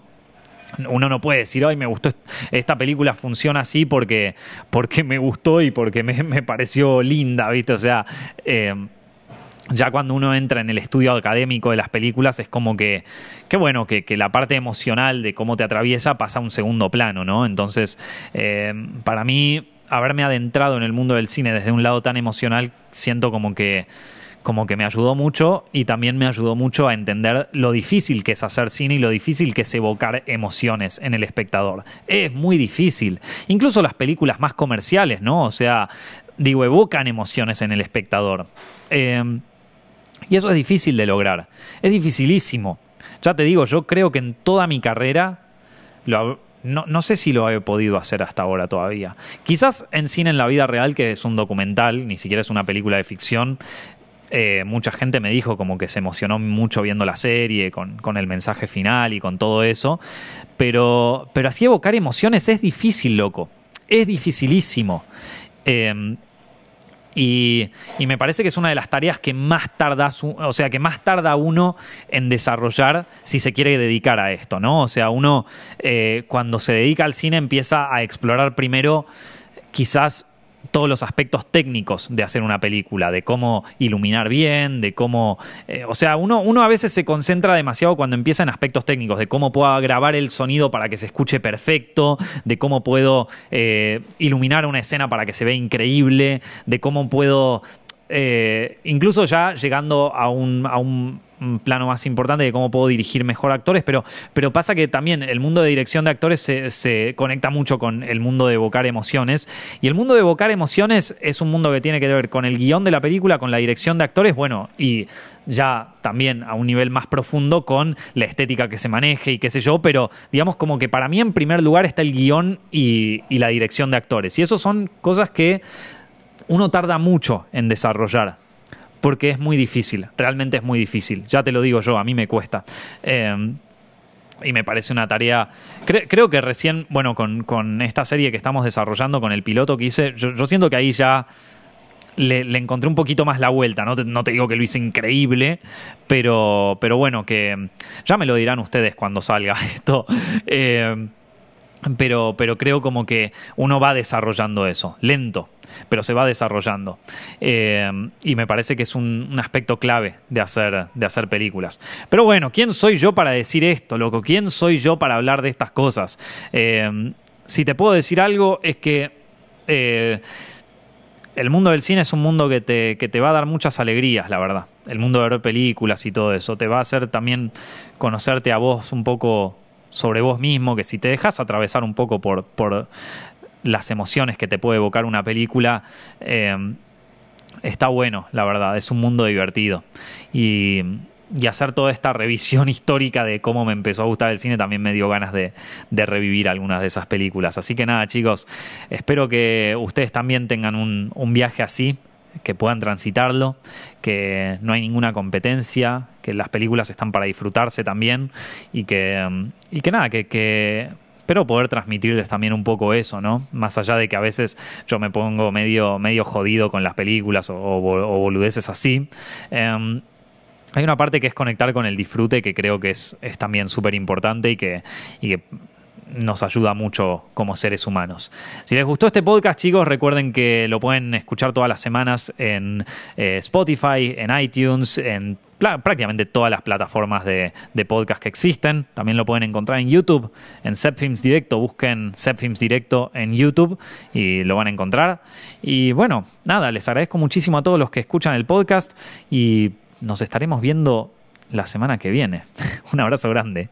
S1: uno no puede decir, ay, me gustó, esta película funciona así porque, porque me gustó y porque me, pareció linda, ¿viste? O sea, eh, ya cuando uno entra en el estudio académico de las películas es como que, qué bueno, que, la parte emocional de cómo te atraviesa pasa a un segundo plano, ¿no? Entonces, eh, para mí haberme adentrado en el mundo del cine desde un lado tan emocional, siento como que como que me ayudó mucho y también me ayudó mucho a entender lo difícil que es hacer cine y lo difícil que es evocar emociones en el espectador. Es muy difícil. Incluso las películas más comerciales, ¿no? O sea, digo, evocan emociones en el espectador. Em, y eso es difícil de lograr. Es dificilísimo. Ya te digo, yo creo que en toda mi carrera lo, no, sé si lo he podido hacer hasta ahora todavía. Quizás en cine en la vida real, que es un documental, ni siquiera es una película de ficción, eh, mucha gente me dijo como que se emocionó mucho viendo la serie, con, el mensaje final y con todo eso. Pero, pero así evocar emociones es difícil, loco. Es dificilísimo. Em, y, me parece que es una de las tareas que más tarda, o sea, que más tarda uno en desarrollar si se quiere dedicar a esto, ¿no? O sea, uno eh, cuando se dedica al cine empieza a explorar primero quizás todos los aspectos técnicos de hacer una película, de cómo iluminar bien, de cómo... Eh, o sea, uno, uno a veces se concentra demasiado cuando empieza en aspectos técnicos, de cómo puedo grabar el sonido para que se escuche perfecto, de cómo puedo eh, iluminar una escena para que se vea increíble, de cómo puedo eh, incluso ya llegando a un, plano más importante de cómo puedo dirigir mejor actores, pero, pasa que también el mundo de dirección de actores se, conecta mucho con el mundo de evocar emociones. Y el mundo de evocar emociones es un mundo que tiene que ver con el guión de la película, con la dirección de actores, bueno, y ya también a un nivel más profundo con la estética que se maneje y qué sé yo, pero digamos como que para mí en primer lugar está el guión y, y la dirección de actores. Y eso son cosas que uno tarda mucho en desarrollar porque es muy difícil, realmente es muy difícil, ya te lo digo yo, a mí me cuesta. Em, y me parece una tarea. creo que recién, bueno, con, esta serie que estamos desarrollando, con el piloto que hice, yo, siento que ahí ya le, encontré un poquito más la vuelta. No te, digo que lo hice increíble, pero, pero bueno, que ya me lo dirán ustedes cuando salga [LAUGHS] esto. Em, pero, pero creo como que uno va desarrollando eso, lento, pero se va desarrollando. Eh, y me parece que es un, aspecto clave de hacer, de hacer películas. Pero bueno, ¿quién soy yo para decir esto, loco? ¿Quién soy yo para hablar de estas cosas? Eh, si te puedo decir algo es que eh, el mundo del cine es un mundo que te, que te, va a dar muchas alegrías, la verdad. El mundo de ver películas y todo eso. Te va a hacer también conocerte a vos un poco sobre vos mismo, que si te dejas atravesar un poco por, por las emociones que te puede evocar una película, eh, está bueno, la verdad, es un mundo divertido. Y, hacer toda esta revisión [LAUGHS] histórica de cómo me empezó a gustar el cine también me dio ganas de, revivir algunas de esas películas. Así que nada, chicos, espero que ustedes también tengan un viaje así que puedan transitarlo, que no hay ninguna competencia, que las películas están para disfrutarse también y que, y que nada, que, que espero poder transmitirles también un poco eso, ¿no? Más allá de que a veces yo me pongo medio, medio jodido con las películas o, o, boludeces así. Em, hay una parte que es conectar con el disfrute que creo que es, también súper importante y que, y que nos ayuda mucho como seres humanos. Si les gustó este podcast, chicos, recuerden que lo pueden escuchar todas las semanas en eh, Spotify, en iTunes, en prácticamente todas las plataformas de, de, podcast que existen. También lo pueden encontrar en YouTube, en Zepfilms Directo. Busquen Zepfilms Directo en YouTube y lo van a encontrar. Y bueno, nada, les agradezco muchísimo a todos los que escuchan el podcast y nos estaremos viendo la semana que viene. [LAUGHS] Un abrazo grande.